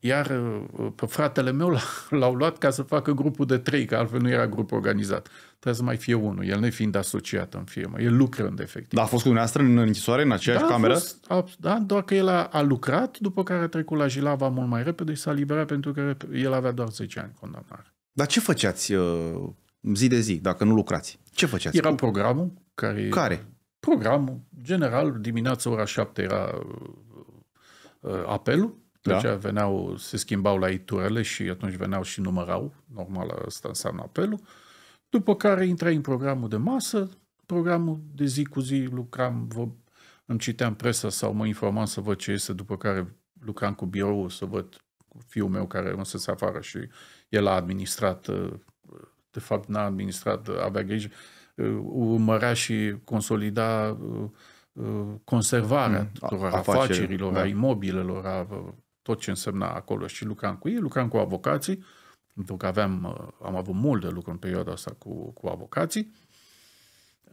iar uh, pe fratele meu <laughs> l-au luat ca să facă grupul de trei, că altfel nu era grup organizat. Trebuie să mai fie unul, el ne fiind asociat în firmă, el în efectiv. Dar a fost cu dumneavoastră în închisoare, în aceeași da, cameră? A fost, a, da, doar că el a, a lucrat, după care a trecut la Jilava mult mai repede și s-a liberat pentru că el avea doar 10 ani condamnare. Dar ce făceați uh, zi de zi, dacă nu lucrați? Ce făceați? Era programul care... Care? Programul, general, dimineața ora 7 era uh, uh apelul, da. Deci da. veneau, se schimbau la iturele și atunci veneau și numărau, normal asta înseamnă apelul, după care intrai în programul de masă, programul de zi cu zi lucram, vă, îmi citeam presa sau mă informam să văd ce este, după care lucram cu biroul să văd fiul meu care să se afară și el a administrat, uh, de fapt n-a administrat, uh, avea grijă, uh, urmărea și consolida conservarea mm, tuturor afacerilor, da. a imobilelor, a tot ce însemna acolo și lucram cu ei, lucram cu avocații, pentru că aveam, uh, am avut mult de lucru în perioada asta cu, cu avocații.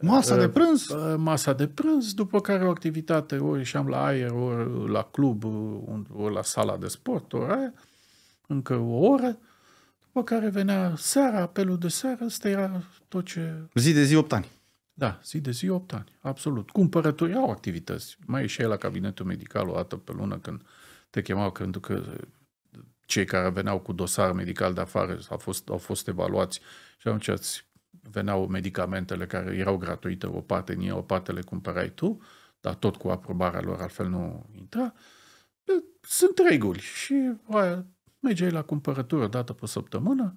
Masa uh, de prânz? Uh, masa de prânz, după care o activitate, ori ieșeam la aer, ori la club, ori la sala de sport, ori aia, încă o oră, după care venea seara, apelul de seară, ăsta era tot ce... Zi de zi 8 ani. Da, zi de zi 8 ani, absolut. Cumpărături au activități. Mai ieșeai la cabinetul medical o dată pe lună când te chemau pentru că cei care veneau cu dosar medical de afară au fost, au fost evaluați și atunci îți veneau medicamentele care erau gratuite, o parte din o parte le cumpărai tu, dar tot cu aprobarea lor, altfel nu intra. Sunt reguli și aia, mergeai la cumpărătură dată pe săptămână,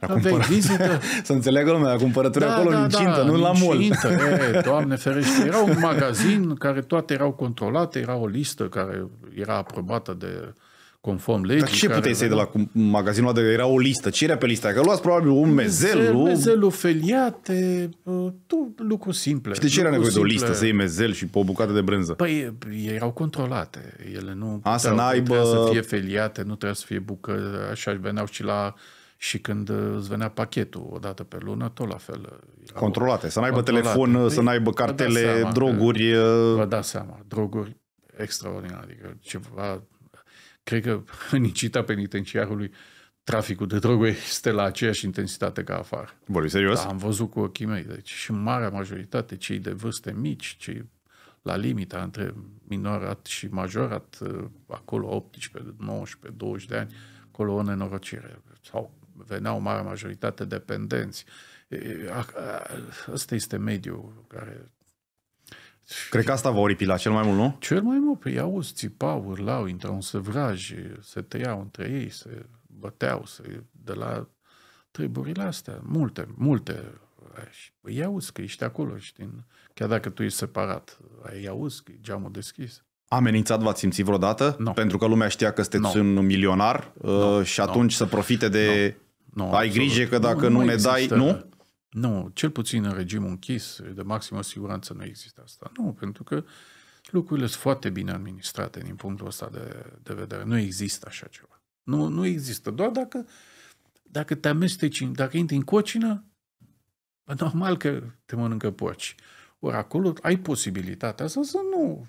la Aveai cumpără... vizită? <laughs> să înțeleagă lumea, la cumpărături da, acolo da, în cintă, da, nu în la mall. Cintă, <laughs> e, doamne ferește, era un magazin care toate erau controlate, era o listă care era aprobată de conform legii. Dar ce puteai să iei de la magazinul ăla? era o listă? Ce era pe lista? Că luați probabil un mezel, Mezelu Mezelul feliate, uh, tu, lucruri simple. Și de ce era nevoie simple. de o listă să iei mezel și pe o bucată de brânză? Păi erau controlate. Ele nu, Asta puteau, n nu trebuia să fie feliate, nu trebuia să fie bucă, așa veneau și la și când uh, îți venea pachetul o dată pe lună, tot la fel. Uh, controlate, să n-aibă controlate. telefon, uh, păi, să n-aibă cartele, seama, droguri. vă dați seama, droguri extraordinare adică ceva, cred că <laughs> în incita penitenciarului traficul de droguri este la aceeași intensitate ca afară. Vorbi serios? Da, am văzut cu ochii mei, deci și marea majoritate, cei de vârste mici, cei la limita între minorat și majorat, acolo 18, 19, 20 de ani, acolo o nenorocire. Sau veneau mare majoritate dependenți. Asta este mediul care... Cred că asta vă oripila cel mai mult, nu? Cel mai mult, păi auzi, țipau, urlau, intrau în sevraj, se tăiau între ei, se băteau, se... de la treburile astea, multe, multe și păi, îi auzi că ești acolo, știi? Chiar dacă tu ești separat, ai auzi că geamul deschis. Amenințat v-ați simțit vreodată? No. Pentru că lumea știa că sunteți no. un milionar no. Uh, și atunci no. să profite de... No. Nu, Ai absolut. grijă că dacă nu, nu, nu ne dai, nu? Nu, cel puțin în regimul închis, de maximă siguranță, nu există asta. Nu, pentru că lucrurile sunt foarte bine administrate din punctul ăsta de, de vedere. Nu există așa ceva. Nu, nu există. Doar dacă, dacă te amesteci, dacă intri în cocină, normal că te mănâncă porci. Ori acolo ai posibilitatea asta să nu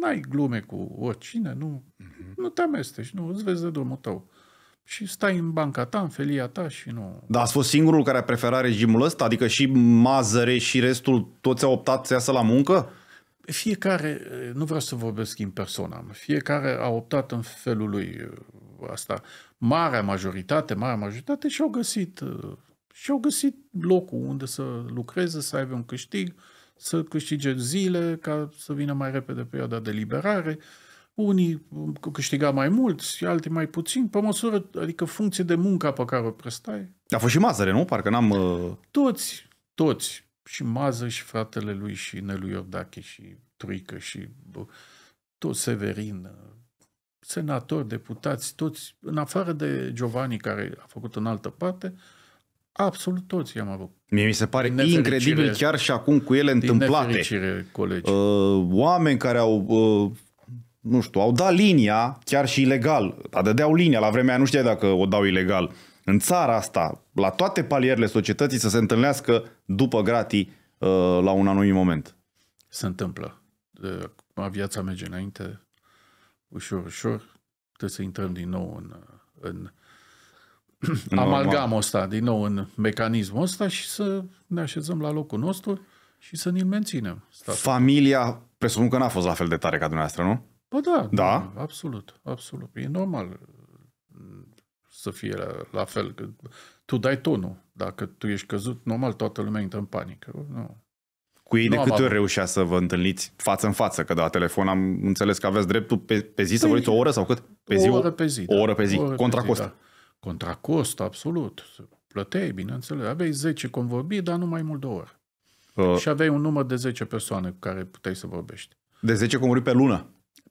n-ai glume cu oricine, nu, mm-hmm. nu te amesteci, nu, îți vezi de drumul tău și stai în banca ta, în felia ta și nu... Dar ați fost singurul care a preferat regimul ăsta? Adică și Mazăre și restul, toți au optat să iasă la muncă? Fiecare, nu vreau să vorbesc în persoană. fiecare a optat în felul lui uh, asta. Marea majoritate, marea majoritate și-au găsit uh, și-au găsit locul unde să lucreze, să aibă un câștig, să câștige zile ca să vină mai repede perioada de liberare. Uh, unii câștiga mai mult și alții mai puțin, pe măsură, adică funcție de munca pe care o prestai. A fost și Mazăre, nu? Parcă n-am... Uh... Toți, toți. Și Mază și fratele lui și Nelu Iordache și Truică și tot Severin, uh, senatori, deputați, toți, în afară de Giovanni care a făcut în altă parte, absolut toți i-am avut. Mie mi se pare din incredibil chiar și acum cu ele întâmplate. Colegii. Uh, oameni care au uh, nu știu, au dat linia chiar și ilegal. a dădeau linia, la vremea nu știai dacă o dau ilegal. În țara asta, la toate palierele societății să se întâlnească după gratii uh, la un anumit moment. Se întâmplă. Acum viața merge înainte, ușor, ușor. Trebuie să intrăm din nou în, uh, în, în <clears throat> amalgamul ăsta, din nou în mecanismul ăsta și să ne așezăm la locul nostru și să ne-l menținem. Statul. Familia, presupun că n-a fost la fel de tare ca dumneavoastră, nu? Bă, da, da? absolut, absolut. E normal să fie la, la fel. Că tu dai tonul. Dacă tu ești căzut, normal toată lumea intră în panică. Nu. Cu ei nu de câte ori reușea să vă întâlniți față în față? Că de la telefon am înțeles că aveți dreptul pe, pe zi păi, să vorbiți o oră sau cât? Pe o zi, oră pe zi. O da. oră pe zi. Oră Contra pe zi, cost. Da. Contra cost, absolut. Plăteai, bineînțeles. Aveai 10 convorbiri, dar nu mai mult de o oră. Uh, și aveai un număr de 10 persoane cu care puteai să vorbești. De 10 convorbiri pe lună?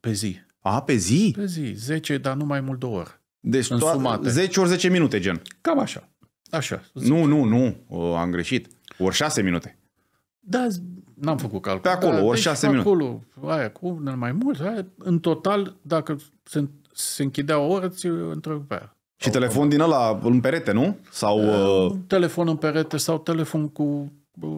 pe zi. A, pe zi? Pe zi, 10, dar nu mai mult de o oră. Deci toate 10 ori 10 minute, gen. Cam așa. Așa. 10. Nu, nu, nu, o, am greșit. Ori 6 minute. Da, n-am făcut calcul. Pe da, acolo, da, ori deci 6 minute. acolo, aia cu mai mult, aia, în total, dacă se, se închidea o oră, ți întreg pe aia. Și sau telefon din ăla în perete, nu? Sau... Da, uh, telefon în perete sau telefon cu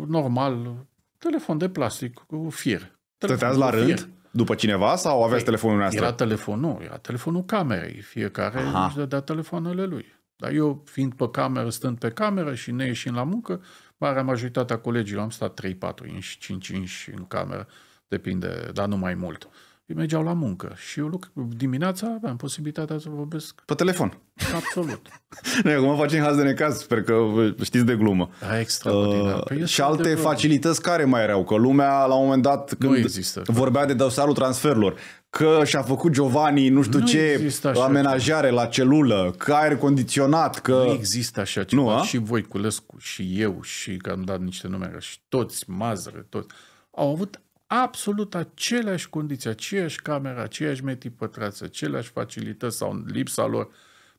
normal, telefon de plastic cu fir. Stăteați la rând? Fier după cineva sau aveți păi, telefonul nostru? Era telefon, nu, era telefonul camerei. Fiecare Aha. își dădea telefoanele lui. Dar eu, fiind pe cameră, stând pe cameră și ne ieșind la muncă, marea majoritatea colegilor am stat 3, 4 5 5 în cameră, depinde, dar nu mai mult mergeau la muncă. Și eu dimineața aveam posibilitatea să vorbesc... Pe telefon. Absolut. <laughs> Noi acum facem haz de necaz, sper că știți de glumă. Da, extraordinar. Uh, păi și alte facilități care mai erau? Că lumea la un moment dat când nu există, vorbea de dosarul transferurilor, că și-a făcut Giovanni nu știu nu ce amenajare ceva. la celulă, că aer condiționat, că... Nu există așa ceva. Nu, a? și Voiculescu, și eu, și că am dat niște nume, și toți, mazăre, toți, au avut absolut aceleași condiții, aceeași cameră, aceeași metri pătrați, aceleași facilități sau lipsa lor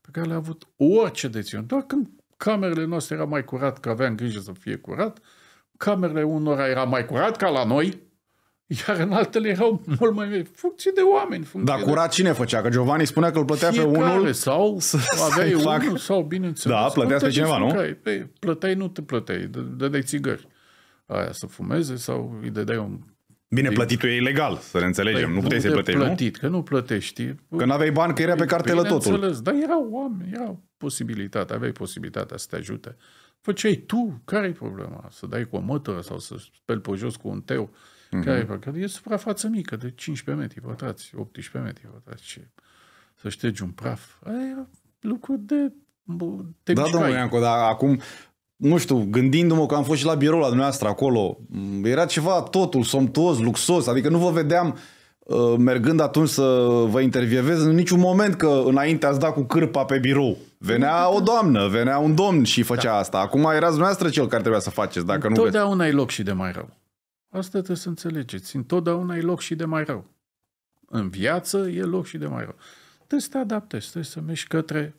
pe care le-a avut orice deținut. Doar când camerele noastre era mai curat, că aveam grijă să fie curat, camerele unora era mai curat ca la noi, iar în altele erau mult mai funcție de oameni. Funcție Dar curat de... cine făcea? Că Giovanni spunea că îl plătea Fiecare, pe unul sau <laughs> să aveai fac... unul sau bineînțeles. Da, plăteați pe cineva, nu? Pe, păi, plăteai, nu te plăteai, dădeai țigări aia să fumeze sau îi dădeai un Bine, plătitul e ilegal, să ne înțelegem. Păi, nu puteai să plătești, plătit, nu? că nu plătești. Că nu aveai bani, că era pe păi, cartelă totul. Înțeles, dar erau oameni, era posibilitatea, aveai posibilitatea să te ajute. Făceai tu, care e problema? Să dai cu o mătură sau să speli pe jos cu un teu? Mm-hmm. Care e E suprafață mică, de 15 metri pătrați, 18 metri pătrați. Și să ștergi un praf. Aia e lucru de da, domnule Iancu, dar acum nu știu, gândindu-mă că am fost și la birou la dumneavoastră acolo, era ceva totul somtuos, luxos, adică nu vă vedeam uh, mergând atunci să vă intervievez în niciun moment că înainte ați dat cu cârpa pe birou. Venea o doamnă, venea un domn și făcea da. asta. Acum erați dumneavoastră cel care trebuia să faceți, dacă nu Întotdeauna vezi. e loc și de mai rău. Asta trebuie să înțelegeți. Întotdeauna e loc și de mai rău. În viață e loc și de mai rău. Trebuie să te adaptezi, trebuie să mergi către...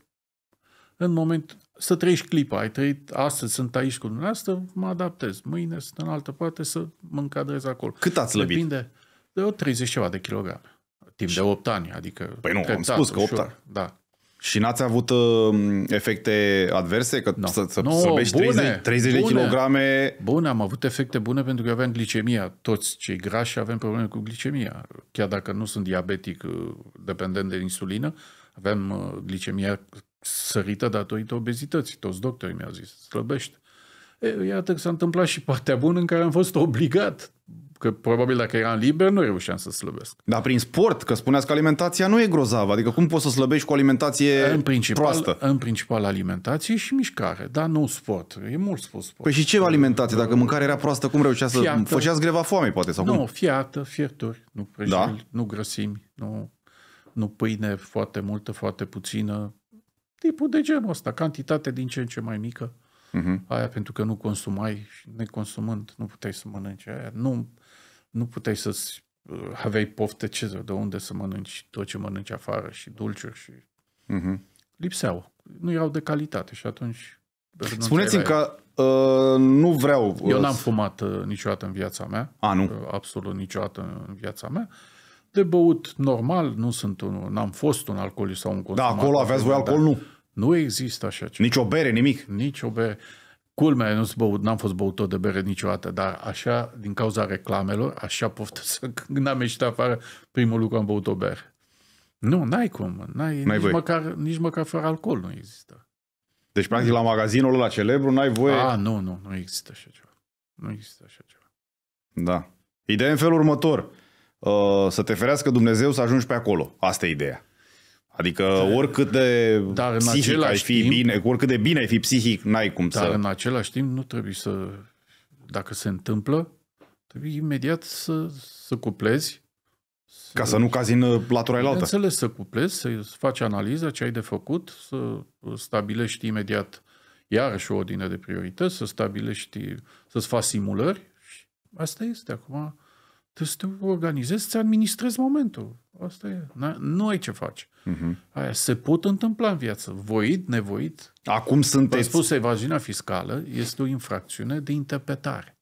În moment, să trăiești clipa, ai trăit, astăzi sunt aici cu dumneavoastră, mă adaptez, mâine sunt în altă parte să mă încadrez acolo. Cât ați slăbit? Depinde de o 30 ceva de kilograme, timp și... de 8 ani, adică... Păi nu, am spus că 8 ani. Da. Și n-ați avut uh, efecte adverse? Că no. să, să no, slăbești bune, 30, 30 bune, de kilograme... Bune, am avut efecte bune pentru că aveam glicemia. Toți cei grași avem probleme cu glicemia. Chiar dacă nu sunt diabetic uh, dependent de insulină, avem uh, glicemia sărită datorită obezității. Toți doctorii mi-au zis, slăbește. E, iată că s-a întâmplat și partea bună în care am fost obligat. Că probabil dacă eram liber, nu reușeam să slăbesc. Dar prin sport, că spuneați că alimentația nu e grozavă. Adică cum poți să slăbești cu alimentație în principal, proastă? În principal alimentație și mișcare, dar nu sport. E mult spus sport. Păi și ce alimentație? Dacă mâncarea era proastă, cum reușea să... Fiată, Făceați greva foamei, poate? Sau nu, cum? fiată, fierturi, nu prăjiri, da? nu grăsimi, nu, nu pâine foarte multă, foarte puțină, tipul de genul ăsta, cantitate din ce în ce mai mică, uh-huh. aia pentru că nu consumai și neconsumând nu puteai să mănânci aia, nu, nu puteai să-ți uh, aveai poftă ce, de unde să mănânci tot ce mănânci afară și dulciuri și uh-huh. lipseau, nu erau de calitate și atunci Spuneți-mi că uh, nu vreau... Eu uh, n-am fumat uh, niciodată în viața mea. A, nu? Uh, absolut niciodată în viața mea. Uh, de băut normal, nu sunt un, n-am fost un alcoolist sau un da, consumator. Da, acolo aveți voi alcool, nu. Nu există așa ceva. Nici o bere, nimic. Nici o bere. Culmea, nu băut, n-am fost tot de bere niciodată, dar așa, din cauza reclamelor, așa poftă <laughs> să, când am ieșit afară, primul lucru am băut o bere. Nu, n-ai cum. N-ai, n-ai nici, măcar, nici măcar fără alcool nu există. Deci, practic, la magazinul ăla celebru n-ai voie... A, nu, nu, nu există așa ceva. Nu există așa ceva. Da. Ideea în felul următor. Uh, să te ferească Dumnezeu să ajungi pe acolo. Asta e ideea. Adică da. oricât de dar în psihic ai fi timp, bine, oricât de bine ai fi psihic, n-ai cum dar să... Dar în același timp nu trebuie să... Dacă se întâmplă, trebuie imediat să, să cuplezi. Să, Ca să nu cazi în uh, latura elaltă. Înțeles, să cuplezi, să faci analiza ce ai de făcut, să stabilești imediat iarăși o ordine de priorități, să stabilești, să-ți faci simulări. Asta este acum Trebuie să te organizezi, să administrezi momentul. Asta e. Nu ai ce faci. Uh-huh. Aia se pot întâmpla în viață. Voit, nevoit. Acum sunteți... V-am spus, evaziunea fiscală este o infracțiune de interpretare.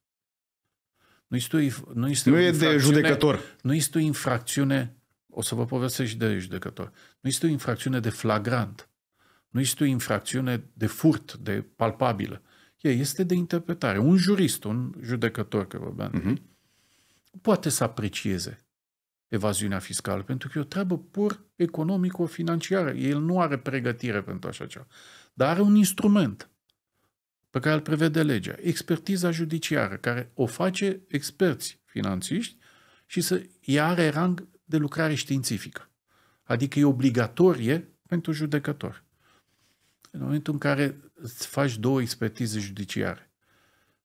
Nu este o, nu este nu o e de judecător. Nu este o infracțiune, o să vă povestesc și de judecător, nu este o infracțiune de flagrant. Nu este o infracțiune de furt, de palpabilă. este de interpretare. Un jurist, un judecător, că vorbeam uh-huh poate să aprecieze evaziunea fiscală, pentru că e o treabă pur economico-financiară. El nu are pregătire pentru așa ceva, dar are un instrument pe care îl prevede legea, expertiza judiciară, care o face experți finanțiști și să ea are rang de lucrare științifică. Adică e obligatorie pentru judecător. În momentul în care îți faci două expertize judiciare,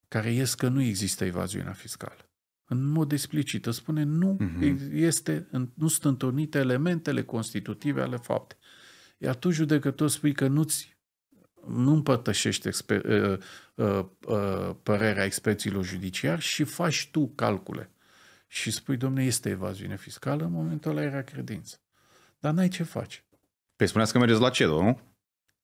care ies că nu există evaziunea fiscală, în mod explicit, spune nu, uh-huh. este, nu sunt întâlnite elementele constitutive ale fapte. Iar tu, judecător, spui că nu-ți nu împărtășești exper- uh, ă, uh, ă, uh, ă, părerea experților judiciari și faci tu calcule. Și spui, domne, este evaziune fiscală, în momentul ăla era credință. Dar n-ai ce faci. Păi spuneați că mergeți la CEDO, nu?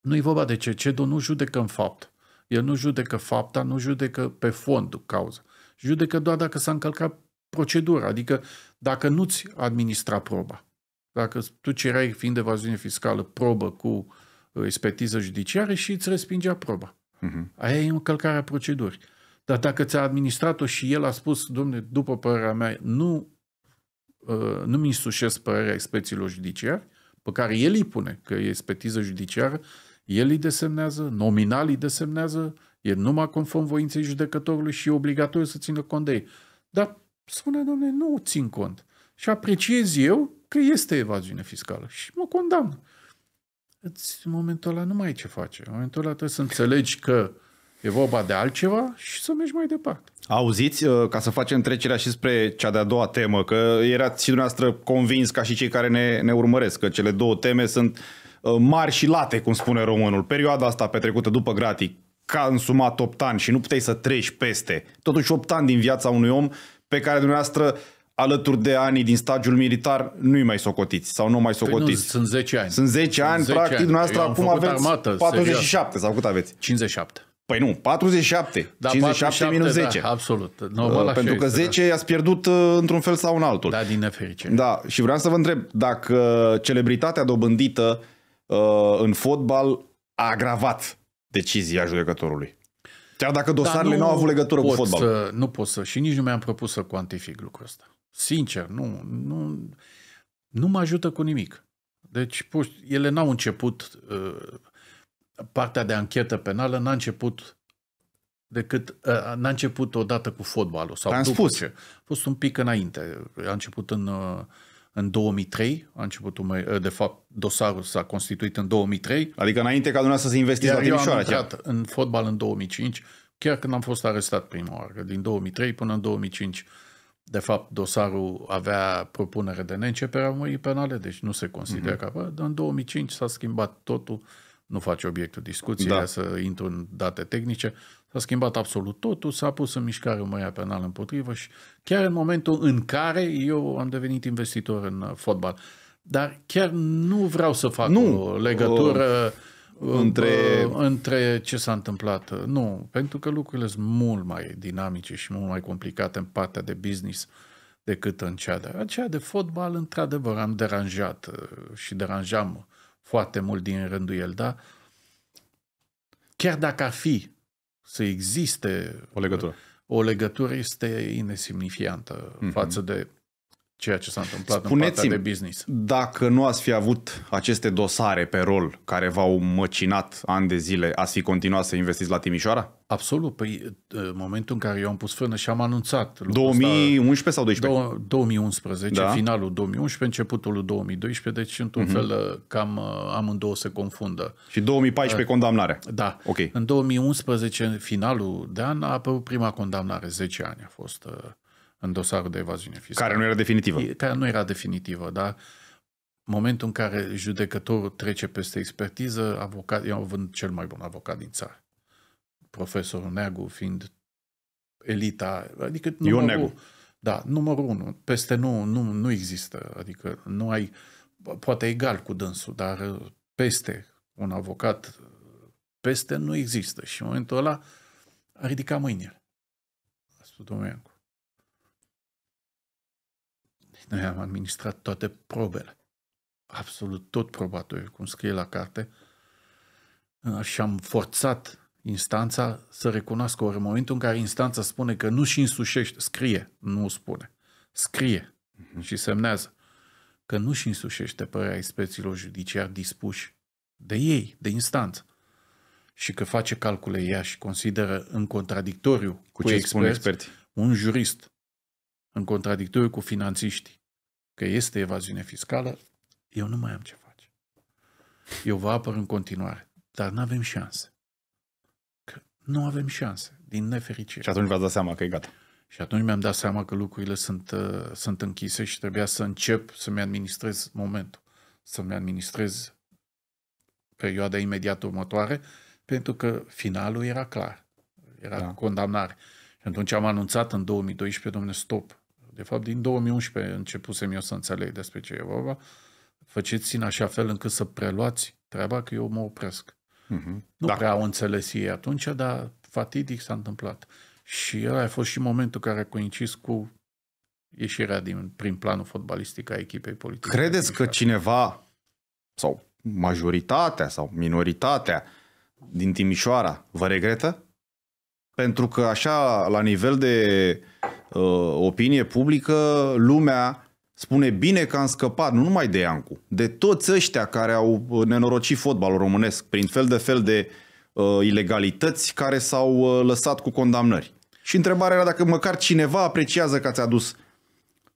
Nu e vorba de ce. CEDO nu judecă în fapt. El nu judecă fapta, nu judecă pe fondul cauză judecă doar dacă s-a încălcat procedura, adică dacă nu-ți administra proba. Dacă tu cereai, fiind de evaziune fiscală, probă cu uh, expertiză judiciară și îți respingea proba. Uh-huh. Aia e o a procedurii. Dar dacă ți-a administrat-o și el a spus, domne, după părerea mea, nu, uh, nu mi insușesc părerea experților judiciari, pe care el îi pune, că e expertiză judiciară, el îi desemnează, nominal îi desemnează, E numai conform voinței judecătorului și e obligatoriu să țină cont de ei. Dar spune, domnule, nu țin cont. Și apreciez eu că este evaziune fiscală și mă condamn. Îți, în momentul ăla nu mai ai ce face. În momentul ăla trebuie să înțelegi că e vorba de altceva și să mergi mai departe. Auziți, uh, ca să facem trecerea și spre cea de-a doua temă, că erați și dumneavoastră convins ca și cei care ne, ne urmăresc, că cele două teme sunt uh, mari și late, cum spune românul. Perioada asta petrecută după gratii, că a însumat 8 ani și nu puteai să treci peste. Totuși 8 ani din viața unui om pe care dumneavoastră alături de anii din stagiul militar nu-i mai socotiți sau nu mai socotiți. Păi nu, sunt 10 ani. Sunt 10 sunt ani, 10 practic, ani. dumneavoastră acum aveți armată, 47 serios. sau cât aveți? 57. Păi nu, 47. Da, 57 47, minus 10. Da, absolut. Uh, Normal, uh, pentru că este, 10 da. i-ați pierdut uh, într-un fel sau în altul. Da, din nefericire. Da, și vreau să vă întreb dacă celebritatea dobândită uh, în fotbal a agravat uh, decizia judecătorului. Chiar dacă dosarele nu, nu au avut legătură cu fotbalul. Să, nu pot să, și nici nu mi-am propus să cuantific lucrul ăsta. Sincer, nu, nu, nu mă ajută cu nimic. Deci, puș, ele n-au început, uh, partea de anchetă penală n-a început decât, uh, n-a început odată cu fotbalul. Sau Am spus. Ce. A fost un pic înainte, a început în uh, în 2003, a început, ă, de fapt, dosarul s-a constituit în 2003. Adică înainte ca dumneavoastră să investiți la Timișoara. Eu am în fotbal în 2005, chiar când am fost arestat prima oară, din 2003 până în 2005. De fapt, dosarul avea propunere de neîncepere a penale, deci nu se considera mm-hmm. că... În 2005 s-a schimbat totul nu face obiectul discuției, da. să intru în date tehnice. S-a schimbat absolut totul, s-a pus în mișcare măia penală împotrivă și chiar în momentul în care eu am devenit investitor în uh, fotbal. Dar chiar nu vreau să fac nu. o legătură... Uh între... între ce s-a întâmplat. Uh, nu, pentru că lucrurile sunt mult mai dinamice și mult mai complicate în partea de business decât în cea de... cea de fotbal, într-adevăr, am deranjat uh, și deranjam foarte mult din rândul el, da? Chiar dacă ar fi să existe o legătură, o legătură este inesemnifiantă mm-hmm. față de ceea ce s-a întâmplat Spuneți în partea de business. dacă nu ați fi avut aceste dosare pe rol care v-au măcinat ani de zile, ați fi continuat să investiți la Timișoara? Absolut. Păi, momentul în care eu am pus frână și am anunțat... 2011 asta, sau 2012? 2011, da? finalul 2011, începutul 2012, deci într-un uh-huh. fel cam amândouă se confundă. Și 2014 uh, condamnare. Da. Ok. În 2011, finalul de an, a apărut prima condamnare, 10 ani a fost... Uh, în dosarul de evaziune fiscală. Care nu era definitivă. Care nu era definitivă, da momentul în care judecătorul trece peste expertiză, avocat, eu având cel mai bun avocat din țară, profesorul Neagu fiind elita, adică numărul, Negu. da, numărul unu, peste nu, nu, nu există, adică nu ai, poate egal cu dânsul, dar peste un avocat, peste nu există și în momentul ăla a ridicat mâinile. A spus, domnule, deci noi am administrat toate probele, absolut tot probatoriul, cum scrie la carte, și am forțat instanța să recunoască ori în momentul în care instanța spune că nu și însușește, scrie, nu spune, scrie mhm. și semnează că nu și însușește părerea inspecțiilor judiciar dispuși de ei, de instanță și că face calcule ea și consideră în contradictoriu cu, cu ce experți, spun experți. un jurist în contradictoriu cu finanțiștii, că este evaziune fiscală, eu nu mai am ce face. Eu vă apăr în continuare, dar nu avem șanse. Că nu avem șanse, din nefericire. Și atunci v-ați dat seama că e gata. Și atunci mi-am dat seama că lucrurile sunt, uh, sunt închise și trebuia să încep să-mi administrez momentul, să-mi administrez perioada imediat următoare, pentru că finalul era clar, era da. condamnare. Și atunci am anunțat în 2012, domnule, stop, de fapt, din 2011 începusem eu să înțeleg despre ce e vorba. făceți în așa fel încât să preluați treaba că eu mă opresc. Mm-hmm. Nu da. prea au înțeles ei atunci, dar fatidic s-a întâmplat. Și el a fost și momentul care a coincis cu ieșirea din, prin planul fotbalistic a echipei politice. Credeți că cineva sau majoritatea sau minoritatea din Timișoara vă regretă? Pentru că așa, la nivel de Uh, opinie publică, lumea spune bine că am scăpat, nu numai de Iancu, de toți ăștia care au uh, nenorocit fotbalul românesc prin fel de fel de uh, ilegalități care s-au uh, lăsat cu condamnări. Și întrebarea era dacă măcar cineva apreciază că ați adus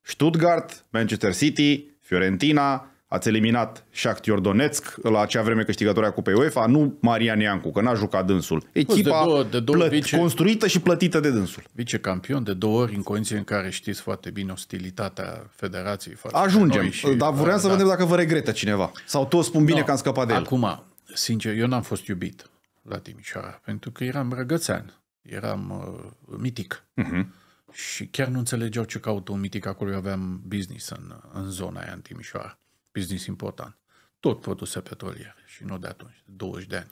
Stuttgart, Manchester City, Fiorentina, ați eliminat Shakhtar Donetsk, la acea vreme câștigătoarea Cupei UEFA, nu Marian Iancu, că n-a jucat dânsul. Echipa de două, de două plăt, vice, construită și plătită de dânsul. Vicecampion de două ori în condiții în care știți foarte bine ostilitatea federației. Față Ajungem, și, dar vreau să da. vedem dacă vă regretă cineva. Sau toți spun bine no, că am scăpat de el. Acum, sincer, eu n-am fost iubit la Timișoara, pentru că eram răgățean, eram uh, mitic. Uh-huh. Și chiar nu înțelegeau ce caută un mitic acolo, eu aveam business în, în zona aia, în Timișoara business important. Tot produse petroliere și nu de atunci, 20 de ani.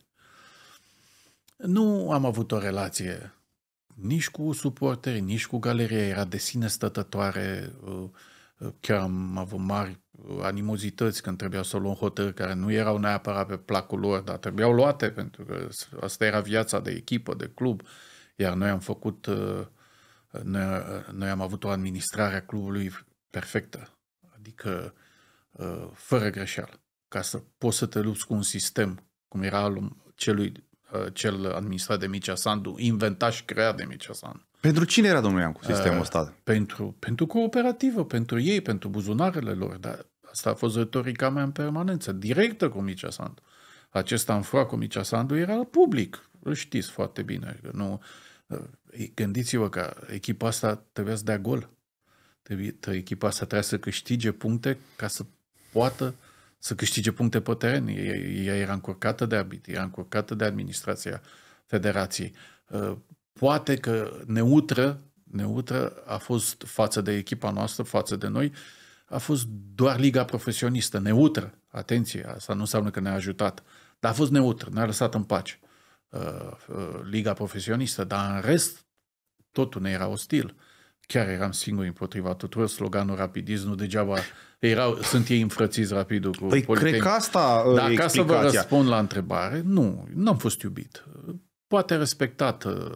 Nu am avut o relație nici cu suporteri, nici cu galeria, era de sine stătătoare, uh, uh, chiar am avut mari uh, animozități când trebuia să luăm hotărâri care nu erau neapărat pe placul lor, dar trebuiau luate pentru că asta era viața de echipă, de club, iar noi am făcut, noi, noi am avut o administrare a clubului perfectă, adică Uh, fără greșeală, ca să poți să te lupți cu un sistem, cum era al celui, uh, cel administrat de Micea Sandu, inventat și creat de Micea Sandu. Pentru cine era domnul Iancu sistemul uh, ăsta? Pentru, pentru cooperativă, pentru ei, pentru buzunarele lor, dar asta a fost retorica mea în permanență, directă cu Micea Sandu. Acest amfra cu Micea Sandu era public, îl știți foarte bine. Nu, gândiți-vă că echipa asta trebuia să dea gol. Trebuie, echipa asta trebuia să câștige puncte ca să poată să câștige puncte pe teren. Ea era încurcată de arbitri, era încurcată de administrația federației. Uh, poate că neutră, neutră a fost față de echipa noastră, față de noi, a fost doar liga profesionistă, neutră. Atenție, asta nu înseamnă că ne-a ajutat. Dar a fost neutră, ne-a lăsat în pace uh, uh, liga profesionistă, dar în rest totul ne era ostil chiar eram singuri împotriva tuturor, sloganul rapidism, nu degeaba erau, sunt ei înfrățiți rapidul cu Păi cred că asta uh, Dar ca să vă răspund la întrebare, nu, nu am fost iubit. Poate respectat, uh,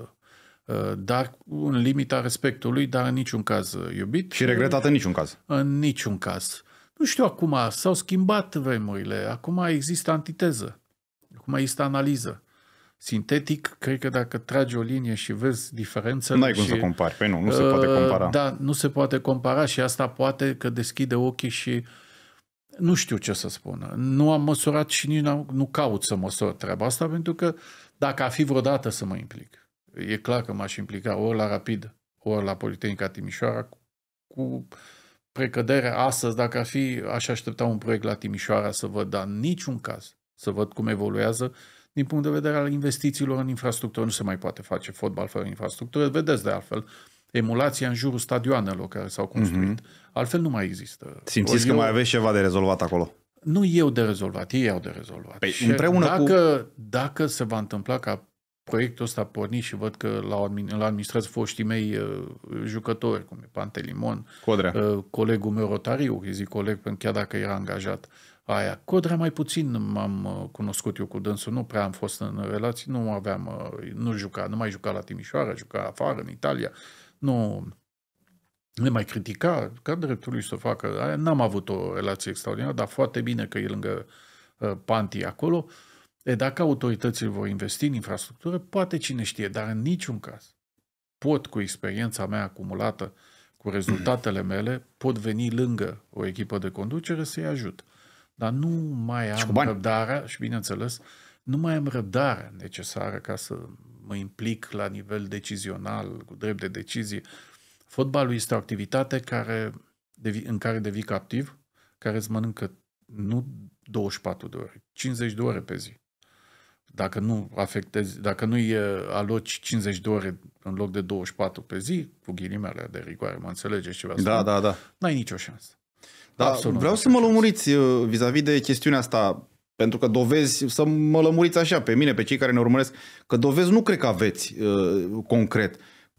uh, dar în limita respectului, dar în niciun caz iubit. Și regretat în niciun caz. În niciun caz. Nu știu acum, s-au schimbat vremurile, acum există antiteză, acum există analiză sintetic, cred că dacă tragi o linie și vezi diferență... N-ai cum și, să compari, păi nu, nu se poate uh, compara. Da, nu se poate compara și asta poate că deschide ochii și nu știu ce să spun. Nu am măsurat și nici nu caut să măsor treaba asta pentru că dacă a fi vreodată să mă implic, e clar că m-aș implica ori la Rapid, ori la Politehnica Timișoara cu, precădere astăzi, dacă ar fi, aș aștepta un proiect la Timișoara să văd, dar niciun caz să văd cum evoluează din punct de vedere al investițiilor în infrastructură. Nu se mai poate face fotbal fără infrastructură. Vedeți de altfel emulația în jurul stadioanelor care s-au construit. Mm-hmm. Altfel nu mai există. Simțiți eu... că mai aveți ceva de rezolvat acolo? Nu eu de rezolvat, ei au de rezolvat. Păi, și împreună dacă, cu... dacă se va întâmpla ca proiectul ăsta porni și văd că l-au administrat foștii mei uh, jucători, cum e Pantelimon, Codrea. Uh, colegul meu Rotariu, zic coleg, chiar dacă era angajat, aia. Codrea mai puțin m-am uh, cunoscut eu cu dânsul, nu prea am fost în relații, nu aveam, uh, nu juca, nu mai juca la Timișoara, juca afară, în Italia, nu ne mai critica, ca dreptul lui să facă aia. N-am avut o relație extraordinară, dar foarte bine că e lângă uh, Panti acolo. E, dacă autoritățile vor investi în infrastructură, poate cine știe, dar în niciun caz pot, cu experiența mea acumulată, cu rezultatele mele, pot veni lângă o echipă de conducere să-i ajut. Dar nu mai am și răbdarea și, bineînțeles, nu mai am răbdarea necesară ca să mă implic la nivel decizional, cu drept de decizie. Fotbalul este o activitate care, în care devii captiv, care îți mănâncă nu 24 de ore, 50 de ore pe zi. Dacă nu afectezi, dacă nu uh, aloci 50 de ore în loc de 24 pe zi, cu ghilimele de rigoare, mă înțelegeți ce vreau să Da, spun, da, da. N-ai nicio șansă. Da, da. Absolut. vreau să mă lămuriți uh, vis-a-vis de chestiunea asta, pentru că dovezi, să mă lămuriți așa pe mine, pe cei care ne urmăresc, că dovezi nu cred că aveți uh, concret.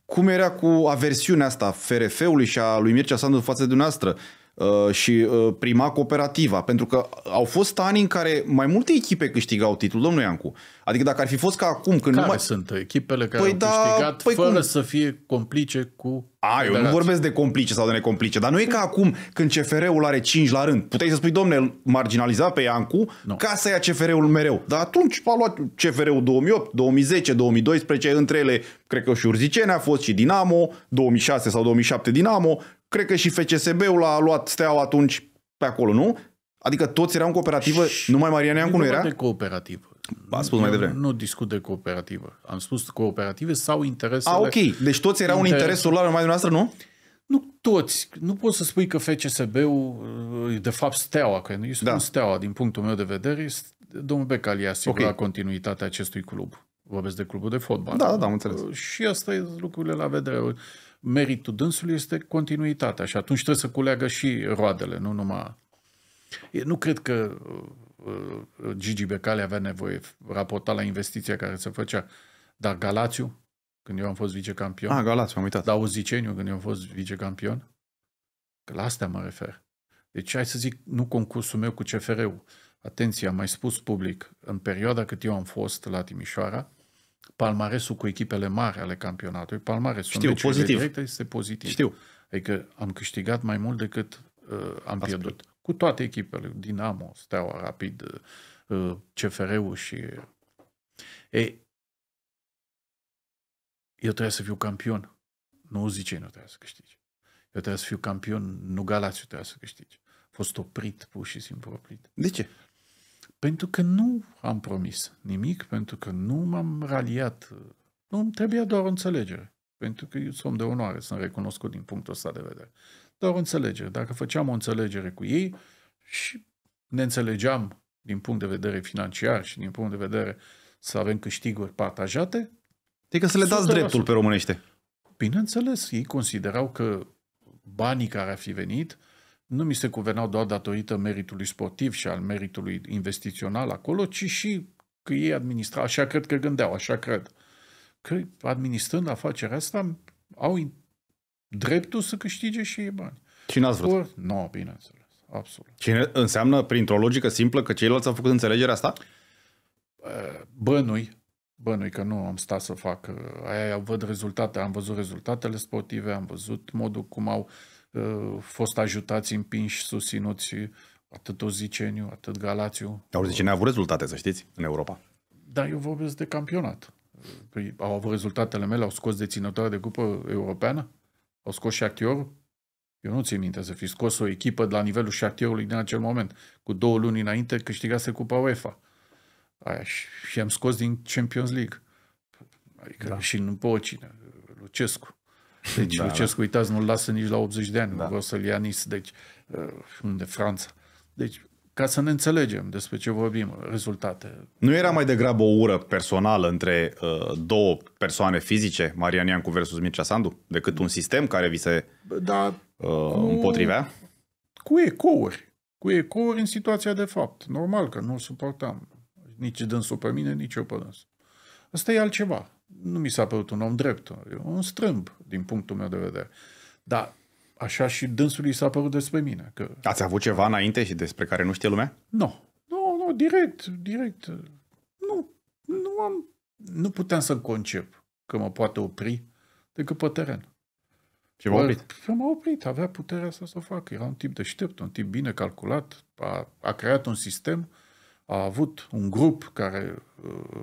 Cum era cu aversiunea asta FRF-ului și a lui Mircea Sandu față de dumneavoastră? Uh, și uh, prima cooperativa, pentru că au fost ani în care mai multe echipe câștigau titlul, domnul Iancu. Adică dacă ar fi fost ca acum, când care mai... sunt echipele care păi au da, câștigat păi fără cum? să fie complice cu... A, eu nu vorbesc de complice sau de necomplice, dar nu e ca acum când CFR-ul are 5 la rând. Puteai să spui, domne, marginaliza pe Iancu no. ca să ia CFR-ul mereu. Dar atunci a luat CFR-ul 2008, 2010, 2012, între ele, cred că și Urzicene a fost și Dinamo, 2006 sau 2007 Dinamo, cred că și FCSB-ul a luat steaua atunci pe acolo, nu? Adică toți erau în cooperativă, Și, numai Marian Iancu nu era? De cooperativă. A spus mai devreme. Nu discut de cooperativă. Am spus cooperative sau interesele... A, ok. Deci toți erau interes... în interesul la mai dumneavoastră, nu? Nu toți. Nu poți să spui că FCSB-ul, de fapt steaua, că nu spun da. steaua din punctul meu de vedere, domnul Becali asigura okay. continuitatea acestui club. Vorbesc de clubul de fotbal. Da, da, da am înțeles. Și asta e lucrurile la vedere meritul dânsului este continuitatea și atunci trebuie să culeagă și roadele, nu numai... Nu cred că uh, uh, Gigi Becali avea nevoie raporta la investiția care se făcea, dar Galațiu, când eu am fost vicecampion... Ah, Galațiu, am uitat. Dar Uziceniu, când eu am fost vicecampion, că la asta mă refer. Deci hai să zic, nu concursul meu cu CFR-ul. Atenție, am mai spus public, în perioada cât eu am fost la Timișoara, palmaresul cu echipele mari ale campionatului, palmaresul Știu, în pozitiv. directe este pozitiv. Știu. Adică am câștigat mai mult decât uh, am Aspect. pierdut. Cu toate echipele, Dinamo, Steaua, Rapid, uh, CFR-ul și... E, eu trebuie să fiu campion. Nu zicei nu trebuie să câștigi. Eu trebuie să fiu campion, nu Galațiu trebuie să câștigi. A fost oprit, pur și simplu oprit. De ce? Pentru că nu am promis nimic, pentru că nu m-am raliat. Nu îmi trebuia doar o înțelegere. Pentru că eu sunt de onoare, sunt recunoscut din punctul ăsta de vedere. Doar o înțelegere. Dacă făceam o înțelegere cu ei și ne înțelegeam din punct de vedere financiar și din punct de vedere să avem câștiguri partajate. Adică să le dați dreptul pe românește. Bineînțeles, ei considerau că banii care ar fi venit nu mi se cuvenau doar datorită meritului sportiv și al meritului investițional acolo, ci și că ei administra, așa cred că gândeau, așa cred, că administrând afacerea asta au dreptul să câștige și ei bani. Și n-ați vrut? Or, nu, no, bineînțeles, absolut. Și înseamnă, printr-o logică simplă, că ceilalți au făcut înțelegerea asta? Eh, bănui, bănui că nu am stat să fac. Eh, Aia văd rezultate, am văzut rezultatele sportive, am văzut modul cum au uh, fost ajutați, împinși, susținuți atât Oziceniu, atât Galațiu. Dar Oziceniu a avut rezultate, să știți, în Europa. Da, eu vorbesc de campionat. Păi, au avut rezultatele mele, au scos deținătoare de cupă europeană, au scos și actiorul. Eu nu țin minte să fi scos o echipă de la nivelul șactiorului din acel moment. Cu două luni înainte câștigase Cupa UEFA. Aia și, și am scos din Champions League. Adică da. și nu pe oricine. Lucescu. Deci da, Lucescu, da. uitați, nu-l lasă nici la 80 de ani, da. vreau să-l ia nici, deci, uh, unde Franța. Deci, ca să ne înțelegem despre ce vorbim, rezultate. Nu era mai degrabă o ură personală între uh, două persoane fizice, Marian Iancu versus Mircea Sandu, decât un sistem care vi se da, uh, cu, împotrivea? Cu ecouri. Cu ecouri în situația de fapt. Normal că nu suportam. Nici dânsul pe mine, nici eu pe dânsul. Asta e altceva nu mi s-a părut un om drept, un strâmb, din punctul meu de vedere. Dar așa și dânsului s-a părut despre mine. Că... Ați avut ceva înainte și despre care nu știe lumea? Nu. Nu, nu, direct, direct. Nu, nu am, nu puteam să concep că mă poate opri decât pe teren. Și m-a oprit. M-a oprit, avea puterea să o facă. Era un tip deștept, un tip bine calculat, a, a creat un sistem, a avut un grup care uh,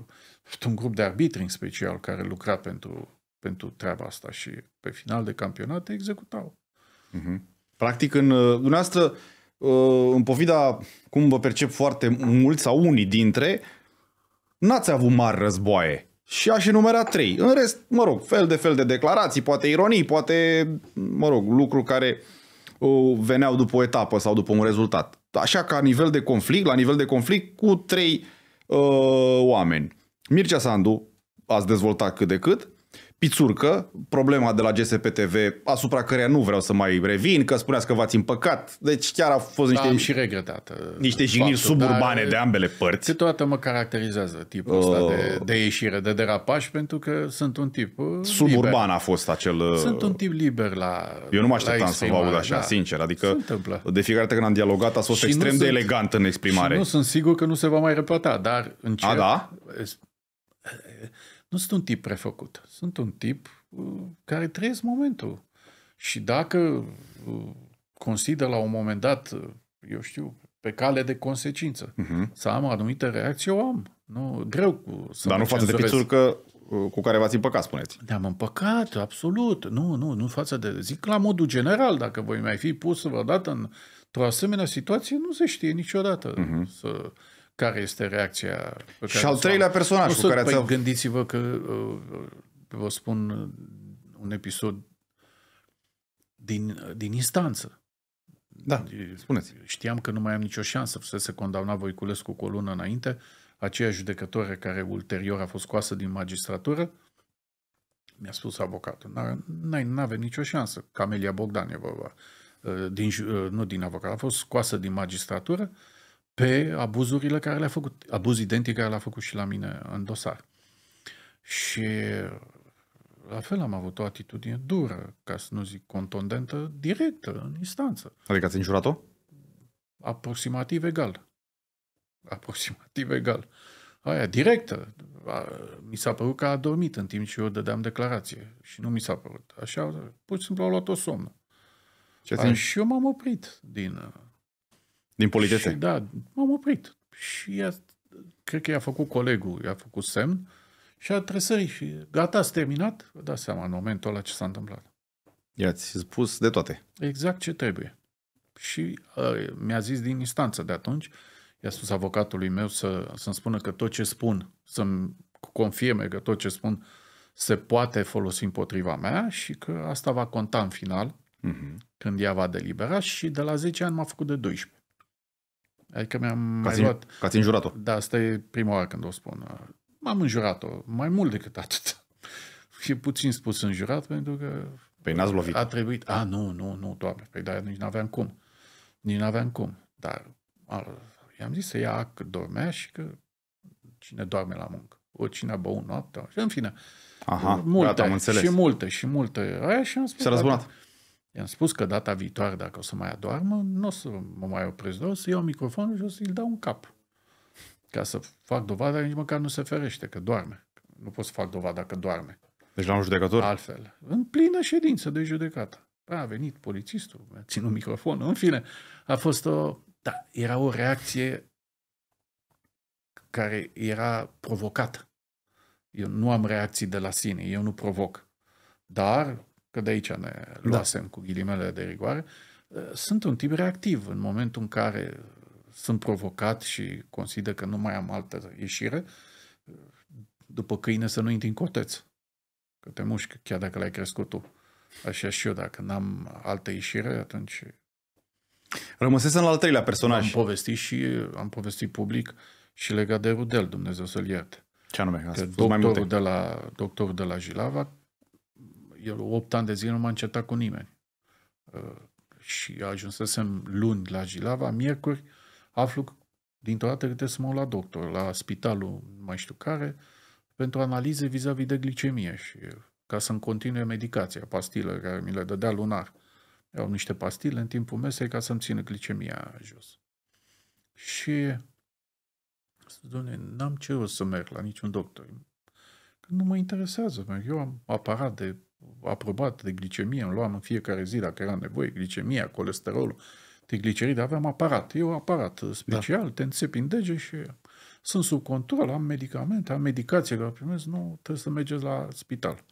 un grup de arbitri în special care lucra pentru, pentru treaba asta și pe final de campionat executau. Uh-huh. Practic, în uh, dumneavoastră, uh, în povida, cum vă percep foarte mulți sau unii dintre, n-ați avut mari războaie. Și aș enumera trei. În rest, mă rog, fel de fel de declarații, poate ironii, poate, mă rog, lucruri care uh, veneau după o etapă sau după un rezultat. Așa ca nivel de conflict, la nivel de conflict, cu trei uh, oameni. Mircea Sandu ați dezvoltat cât de cât, Pițurcă, problema de la GSP TV, asupra căreia nu vreau să mai revin, că spuneați că v-ați împăcat. Deci chiar au fost niște... Da, am și regretat. Uh, niște jigniri suburbane de ambele părți. Câteodată mă caracterizează tipul ăsta uh, de, oh. de ieșire, de derapaj, pentru că sunt un tip uh, Suburban liber. a fost acel... Uh, sunt un tip liber la Eu nu mă așteptam să vă aud așa, da, sincer. Adică de fiecare dată când am dialogat a fost și extrem de sunt, elegant în exprimare. Și nu sunt sigur că nu se va mai repeta, dar încerc... A, da? nu sunt un tip prefăcut. Sunt un tip uh, care trăiesc momentul. Și dacă uh, consider la un moment dat, uh, eu știu, pe cale de consecință, uh-huh. să am anumite reacții, o am. Nu, greu cu, să Dar nu față de pixul că cu care v-ați împăcat, spuneți. Ne-am împăcat, absolut. Nu, nu, nu față de... Zic la modul general, dacă voi mai fi pus vreodată într-o asemenea situație, nu se știe niciodată. Uh-huh. Să, care este reacția. Pe care și al treilea personaj cu care păi, Gândiți-vă că, uh, vă spun, un episod din, din instanță. Da, spuneți. Știam că nu mai am nicio șansă să se condamna Voiculescu cu o lună înainte, aceea judecătoare care ulterior a fost scoasă din magistratură, mi-a spus avocatul, n-avea nicio șansă, Camelia Bogdan e vorba, uh, din, uh, nu din avocat, a fost scoasă din magistratură, uh, pe abuzurile care le-a făcut, abuz identic care l-a făcut și la mine în dosar. Și la fel am avut o atitudine dură, ca să nu zic contundentă, directă, în instanță. Adică ați înjurat-o? Aproximativ egal. Aproximativ egal. Aia, directă. mi s-a părut că a dormit în timp ce eu dădeam declarație. Și nu mi s-a părut. Așa, pur și simplu au luat o somnă. Ce și eu m-am oprit din din politețe? Și, da, m-am oprit. Și ea, cred că i-a făcut colegul, i-a făcut semn și a trăsărit și gata, s-a terminat? Vă dați seama în momentul ăla ce s-a întâmplat. I-ați spus de toate. Exact ce trebuie. Și uh, mi-a zis din instanță de atunci, i-a spus avocatului meu să, să-mi spună că tot ce spun, să-mi confirme că tot ce spun se poate folosi împotriva mea și că asta va conta în final, uh-huh. când ea va delibera și de la 10 ani m-a făcut de 12. Adică mi-am mai țin, luat... Că ați înjurat-o. Da, asta e prima oară când o spun. M-am înjurat-o, mai mult decât atât. E <laughs> puțin spus înjurat, pentru că... Păi n-ați lovit. A trebuit... A, nu, nu, nu, doamne. Păi da, nici n-aveam cum. Nici n-aveam cum. Dar i-am zis să ia că dormea și că cine doarme la muncă. O cine a băut noaptea. Și în fine. Aha, multe, gata, am înțeles. Și multe, și multe. Aia și am spus... S-a da, răzbunat. Dar, I-am spus că data viitoare, dacă o să mai adoarmă, nu o să mă mai opresc doar, o să iau microfonul și o să-i dau un cap. Ca să fac dovada, nici măcar nu se ferește, că doarme. Nu pot să fac dovada că doarme. Deci la un judecător? Altfel. În plină ședință de judecată. A venit polițistul, mi-a ținut microfonul. În fine, a fost o... Da, era o reacție care era provocată. Eu nu am reacții de la sine, eu nu provoc. Dar că de aici ne da. luasem da. cu ghilimele de rigoare, sunt un tip reactiv în momentul în care sunt provocat și consider că nu mai am altă ieșire, după câine să nu intri în coteț. Că te mușcă chiar dacă l-ai crescut tu. Așa și eu, dacă n-am altă ieșire, atunci... Rămăsesem la al treilea personaj. Am povestit și am povestit public și legat de Rudel, Dumnezeu să-l ierte. Ce anume? Că doctorul, mai multe. De la, doctorul de la Jilava eu 8 ani de zile nu m-am certat cu nimeni. Uh, și ajunsesem luni la Jilava, miercuri aflu dintr-o dată că trebuie să mă la doctor, la spitalul mai știu care, pentru analize vis-a-vis de glicemie și uh, ca să-mi continue medicația, pastile care mi le dădea lunar. Erau niște pastile în timpul mesei ca să-mi țină glicemia jos. Și Doamne, n-am ce să merg la niciun doctor. Că nu mă interesează, Eu am aparat de aprobat de glicemie, îmi luam în fiecare zi, dacă era nevoie, glicemia, colesterolul, trigliceride, aveam aparat. Eu aparat da. special, da. te înțepi în dege și sunt sub control, am medicamente, am medicație că primesc, nu trebuie să mergeți la spital.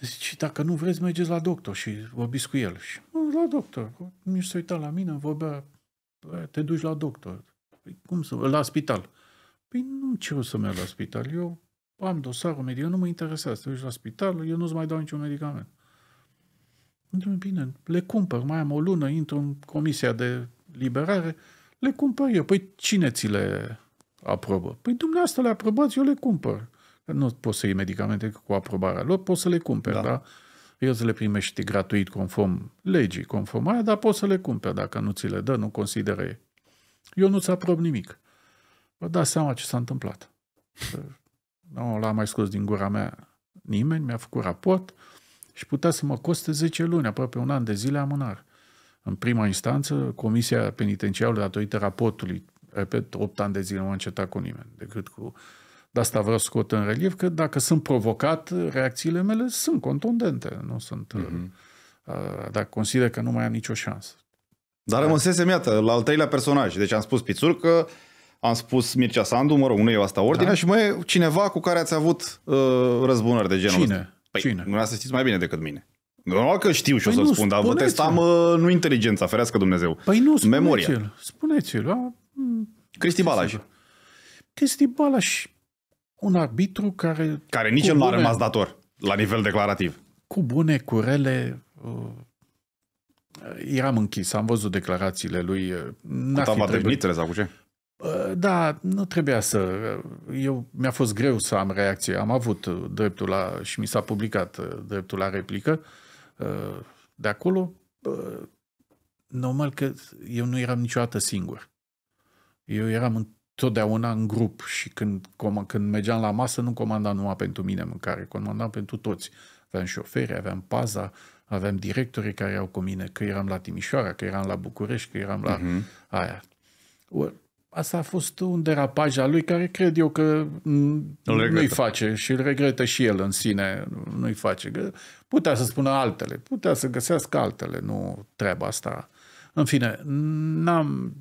Deci, și dacă nu vreți, mergeți la doctor și vorbiți cu el. Și mă, la doctor. mi se uita la mine, vorbea, te duci la doctor. Păi, cum să, la spital. Păi nu ce o să merg la spital. Eu am dosarul mediu, nu mă interesează, te duci la spital, eu nu-ți mai dau niciun medicament. într bine, le cumpăr, mai am o lună, intru în comisia de liberare, le cumpăr eu. Păi cine ți le aprobă? Păi dumneavoastră le aprobați, eu le cumpăr. Nu poți să iei medicamente cu aprobarea lor, poți să le cumperi, da? da? Eu să le primești gratuit conform legii, conform aia, dar poți să le cumperi dacă nu ți le dă, nu consideră ei. Eu nu-ți aprob nimic. Vă dați seama ce s-a întâmplat. <laughs> nu l-a mai scos din gura mea nimeni, mi-a făcut raport și putea să mă coste 10 luni, aproape un an de zile amânare. În prima instanță, Comisia Penitenciară, datorită raportului, repet, 8 ani de zile nu am încetat cu nimeni, decât cu... De asta vreau să scot în relief că dacă sunt provocat, reacțiile mele sunt contundente, nu sunt... Mm-hmm. Uh, dacă consider că nu mai am nicio șansă. Dar da. rămăsesem, iată, la al treilea personaj. Deci am spus Pițurcă, că uh, am spus Mircea Sandu, mă rog, nu e asta ordinea, da. și mai cineva cu care ați avut uh, răzbunări de genul Cine? Ăsta. Păi, Cine? Nu să știți mai bine decât mine. Normal că știu și păi o să-l spun, dar vă testam uh, nu inteligența, ferească Dumnezeu. Păi nu, spuneți-l. Memoria. Spuneți-l. A... Mm, Cristi Balaj. Cristi Balaj, un arbitru care... Care nici el nu a rămas dator, la nivel declarativ. Cu bune, cu rele, uh, eram închis, am văzut declarațiile lui. Uh, n cu tava de sau cu ce? Ă, da, nu trebuia să... Eu, mi-a fost greu să am reacție. Am avut ă, dreptul la... și mi s-a publicat ă, dreptul la replică de acolo. Normal că eu nu eram niciodată singur. Eu eram întotdeauna în grup și când, când mergeam la masă nu comandam numai pentru mine mâncare, comandam pentru toți. Aveam șoferi, aveam paza, aveam directorii care erau cu mine, că eram la Timișoara, că eram la București, că eram la uh-huh. aia asta a fost un derapaj al lui care cred eu că nu-i face și îl regretă și el în sine, nu-i face. putea să spună altele, putea să găsească altele, nu treaba asta. În fine, n-am,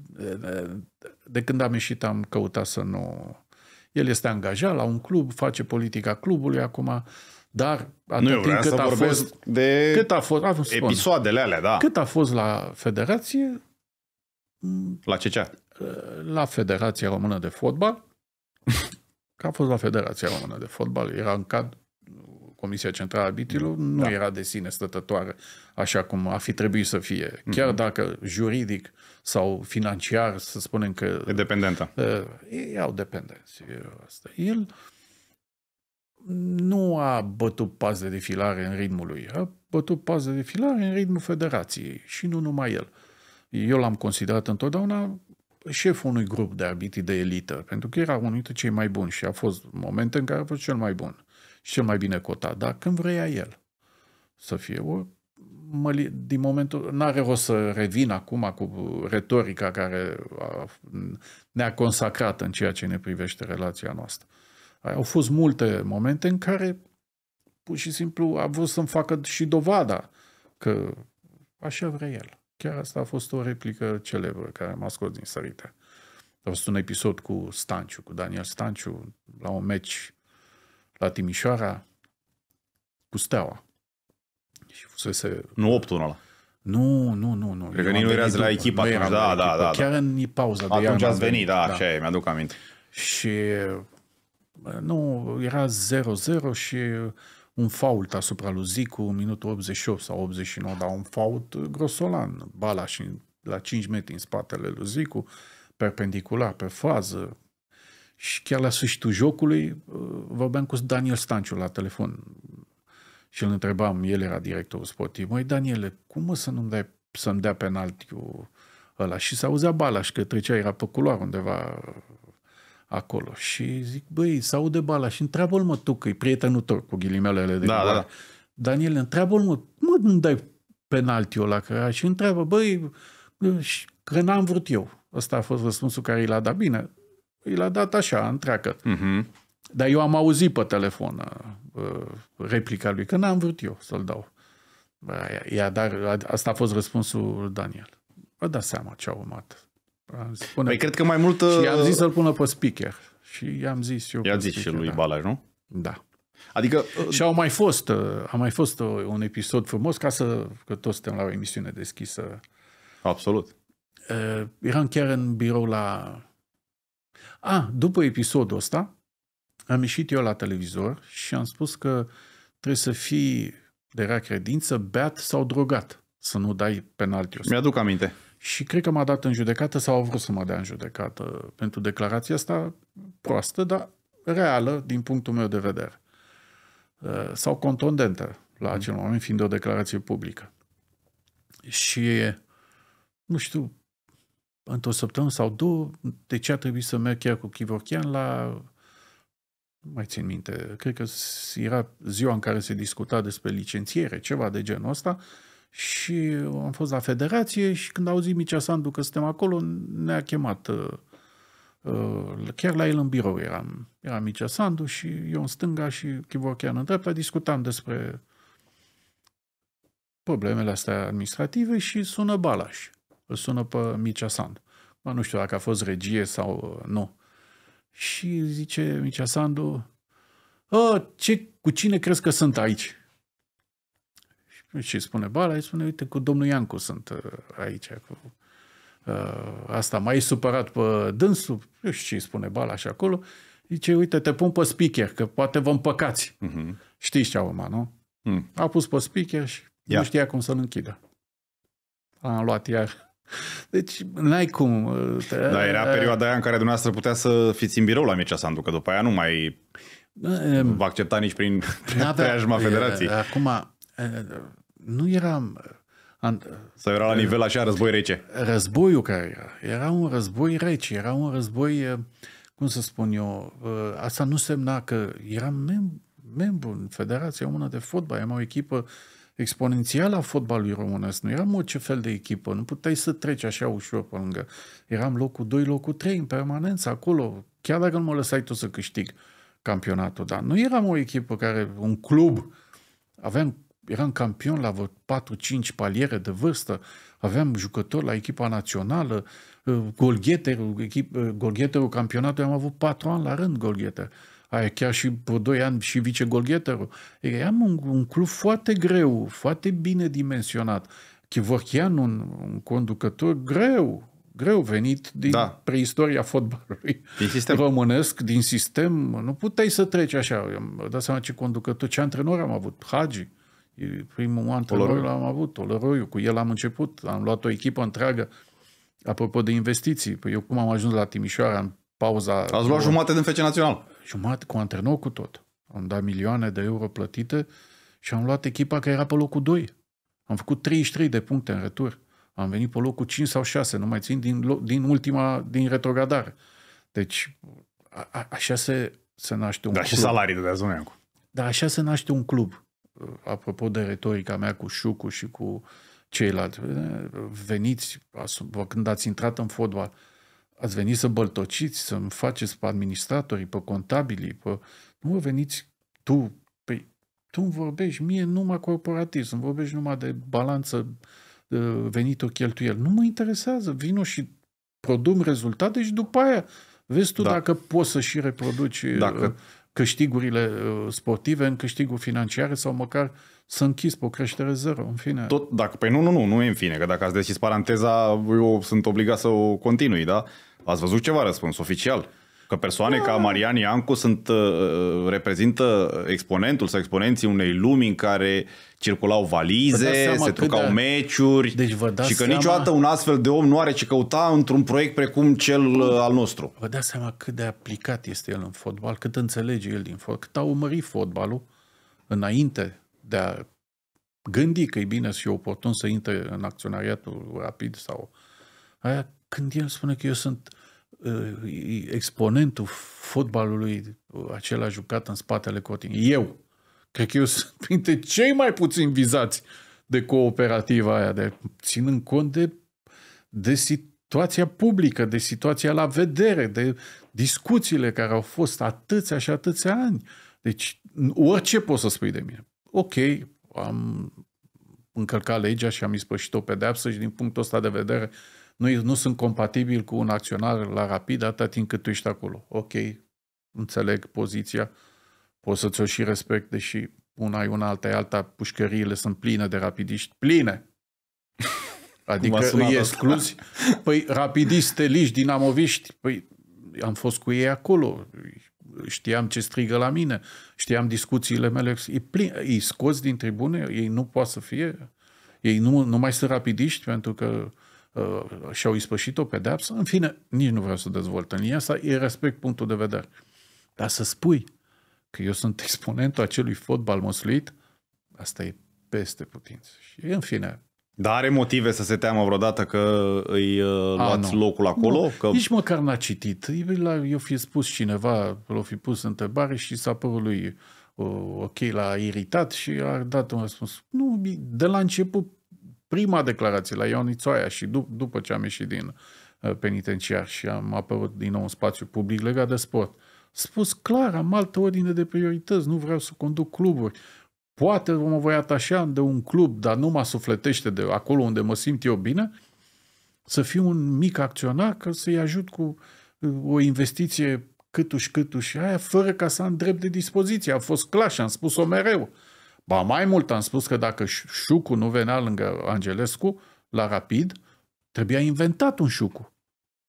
de când am ieșit am căutat să nu... El este angajat la un club, face politica clubului acum, dar atât nu, timp cât a fost... De cât a fost, a, fost... episoadele alea, da. Cât a fost la federație... La CCA la Federația Română de Fotbal, <laughs> că a fost la Federația Română de Fotbal, era în cad Comisia Centrală a Arbitrilor nu da. era de sine stătătoare așa cum a fi trebuit să fie. Mhm. Chiar mm-hmm. dacă juridic sau financiar, să spunem că... E dependentă. Uh, ă, ei au dependență, Asta. El nu a bătut pas de defilare în ritmul lui. A bătut pas de defilare în ritmul Federației și nu numai el. Eu l-am considerat întotdeauna șeful unui grup de arbitri de elită, pentru că era unul dintre cei mai buni și a fost momente în care a fost cel mai bun și cel mai bine cotat, dar când vrea el să fie, o mă, din momentul, n-are rost să revin acum cu retorica care a, ne-a consacrat în ceea ce ne privește relația noastră. Au fost multe momente în care pur și simplu a vrut să-mi facă și dovada că așa vrea el. Chiar asta a fost o replică celebră care m-a scos din sărite. A fost un episod cu Stanciu, cu Daniel Stanciu, la un meci la Timișoara cu Steaua. Și fusese... Nu 8 ăla. Nu, nu, nu, nu. Cred că nici nu erați da, la echipa atunci, da, da, da, da. Chiar în pauza atunci de Atunci ați venit, da, da. așa e, mi-aduc aminte. Și nu, era 0-0 și un fault asupra lui Zicu în minutul 88 sau 89, dar un fault grosolan, bala și la 5 metri în spatele lui Zicu, perpendicular, pe fază. Și chiar la sfârșitul jocului uh, vorbeam cu Daniel Stanciu la telefon și îl întrebam, el era directorul sportiv, măi Daniele, cum mă să nu-mi dai, să-mi dea penaltiul ăla? Și s auzea bala și că trecea, era pe culoar undeva acolo. Și zic, băi, să aude bala și întreabă-l mă tu, că e prietenul tău cu ghilimelele de da, bala. da. Daniel, întreabă-l mă, mă, nu dai penaltiul ăla care și întreabă, băi, că n-am vrut eu. Ăsta a fost răspunsul care i l-a dat. Bine, i l-a dat așa, întreacă. Uh-huh. Dar eu am auzit pe telefon uh, replica lui, că n-am vrut eu să-l dau. Ia dar asta a fost răspunsul Daniel. Vă dați seama ce a urmat. Spune, păi cred că mai mult... Și i-am zis să-l pună pe speaker. Și i-am zis eu. I-a zis speaker, și lui da. Balaj, nu? Da. Adică... Uh, și au mai fost, uh, a mai fost uh, un episod frumos, ca să, că toți suntem la o emisiune deschisă. Absolut. Eram chiar în birou la... A, după episodul ăsta, am ieșit eu la televizor și am spus că trebuie să fii de rea credință, beat sau drogat, să nu dai penaltiul. Mi-aduc aminte și cred că m-a dat în judecată sau au vrut să mă dea în judecată pentru declarația asta proastă, dar reală din punctul meu de vedere. Uh, sau contondentă la mhm. acel moment, fiind o declarație publică. Și, nu știu, într-o săptămână sau două, de ce a trebuit să merg chiar cu Chivorchian la nu mai țin minte, cred că era ziua în care se discuta despre licențiere, ceva de genul ăsta, uh, și am fost la federație și când zis Micea Sandu că suntem acolo, ne-a chemat uh, uh, chiar la el în birou eram, era Micea Sandu și eu în stânga și Chivorchean în dreapta, discutam despre problemele astea administrative și sună Balaș. Îl sună pe Micea Sandu. Mă, nu știu dacă a fost regie sau uh, nu. Și zice Micea Sandu, ă, ce, cu cine crezi că sunt aici? Și spune bala, îi spune, uite, cu domnul Iancu sunt uh, aici, cu uh, asta, mai supărat pe dânsul, nu știu ce îi spune bala și acolo, zice, uite, te pun pe speaker, că poate vă împăcați. Uh-huh. Mhm. Știi ce urmat, nu? Hmm. A pus pe speaker și Ia. nu știa cum să-l închidă. Am luat iar <laughs> deci n-ai cum. Uh, da, era uh, perioada aia în care dumneavoastră putea să fiți în birou la Mircea Sandu, că după aia nu mai va accepta nici prin preajma federației. Acum, nu eram... Uh, an, uh, Sau era la nivel așa război rece? Războiul care era. Era un război rece, era un război, uh, cum să spun eu, asta nu semna că eram mem- membru în Federația Română de Fotbal, eram o echipă exponențială a fotbalului românesc. Nu eram orice fel de echipă, nu puteai să treci așa ușor pe lângă. Eram locul 2, locul 3 în permanență acolo, chiar dacă nu mă lăsai tu să câștig campionatul. Dar nu eram o echipă care, un club, aveam eram campion la 4-5 paliere de vârstă, aveam jucători la echipa națională, uh, golgheterul, echip, uh, golgheterul campionatului, am avut 4 ani la rând golgheter. Aia chiar și pe 2 ani și vice golgheterul. Eram un, un club foarte greu, foarte bine dimensionat. Chivorchian, un, un conducător greu, greu venit din da. preistoria fotbalului din sistem. românesc, din sistem. Nu puteai să treci așa. Dați seama ce conducător, ce antrenor am avut. Hagi. Uh, primul an, Oloroiu. l-am avut, Oloroiu, cu el am început, am luat o echipă întreagă. Apropo de investiții, păi eu cum am ajuns la Timișoara în pauza... Ați luat jumate din FC Național. Jumate, cu antrenor cu tot. Am dat milioane de euro plătite și am luat echipa care era pe locul 2. Am făcut 33 de puncte în retur. Am venit pe locul 5 sau 6, nu mai țin din, din ultima, din retrogradare. Deci, a, a, așa se, se naște un da, club. și salarii de azi, Da, așa se naște un club apropo de retorica mea cu Șucu și cu ceilalți, veniți, când ați intrat în fotbal, ați venit să băltociți, să mi faceți pe administratorii, pe contabilii, pe... nu veniți tu, pe... Păi, tu îmi vorbești mie numai corporativ, îmi vorbești numai de balanță o cheltuiel. Nu mă interesează, vino și produm rezultate și după aia vezi tu da. dacă poți să și reproduci dacă uh, câștigurile uh, sportive în câștiguri financiare sau măcar să închizi pe o creștere zero, în fine. Tot, dacă, păi nu, nu, nu, nu e în fine, că dacă ați deschis paranteza, eu sunt obligat să o continui, da? Ați văzut ceva răspuns oficial? Că persoane da. ca Marian Iancu sunt, uh, uh, reprezintă exponentul sau exponenții unei lumi în care circulau valize, se trucau de... meciuri deci vă dați și că seama... niciodată un astfel de om nu are ce căuta într-un proiect precum cel uh, al nostru. Vă dați seama cât de aplicat este el în fotbal, cât înțelege el din fotbal, cât a umărit fotbalul înainte de a gândi că e bine și e oportun să intre în acționariatul rapid sau aia, când el spune că eu sunt exponentul fotbalului acela jucat în spatele Cotin. Eu. Cred că eu sunt <laughs> printre cei mai puțin vizați de cooperativa aia, de ținând cont de, de situația publică, de situația la vedere, de discuțiile care au fost atâția și atâția ani. Deci, orice poți să spui de mine. Ok, am încălcat legea și am ispășit o pedeapsă și din punctul ăsta de vedere uh, nu, nu sunt compatibil cu un acționar la rapid atât timp cât tu ești acolo. Ok, înțeleg poziția, poți să ți-o și respect, deși una e una, alta e alta, pușcăriile sunt pline de rapidiști, pline! <laughs> Adică îi excluzi, asta? păi rapidiști, liști, dinamoviști, păi am fost cu ei acolo, știam ce strigă la mine, știam discuțiile mele, îi, plin, îi scoți din tribune, ei nu poate să fie, ei nu, nu mai sunt rapidiști pentru că Uh, și-au ispășit o pedeapsă, în fine, nici nu vreau să dezvolt în ea, să îi respect punctul de vedere. Dar să spui că eu sunt <laughs> exponentul acelui fotbal măsluit, asta e peste putință. Și în fine, dar are motive să se teamă vreodată că îi uh, luați A, locul acolo? Nu. Că... Nici măcar n-a citit. Eu fi spus cineva, l-a fi pus întrebare și s-a părut lui uh, ok, l-a iritat și a dat un răspuns. Nu, de la început prima declarație la Ion Țoaia și dup- după ce am ieșit din uh, penitenciar și am apărut din nou în spațiu public legat de sport. Spus clar, am altă ordine de priorități, nu vreau să conduc cluburi. Poate mă voi atașa de un club, dar nu mă sufletește de acolo unde mă simt eu bine, să fiu un mic acționar, că să-i ajut cu uh, o investiție câtuși, câtuși, aia, fără ca să am drept de dispoziție. A fost clar și am spus-o mereu. Uh, Ba mai mult am spus că dacă Șucu nu venea lângă Angelescu, la rapid, trebuia inventat un Șucu.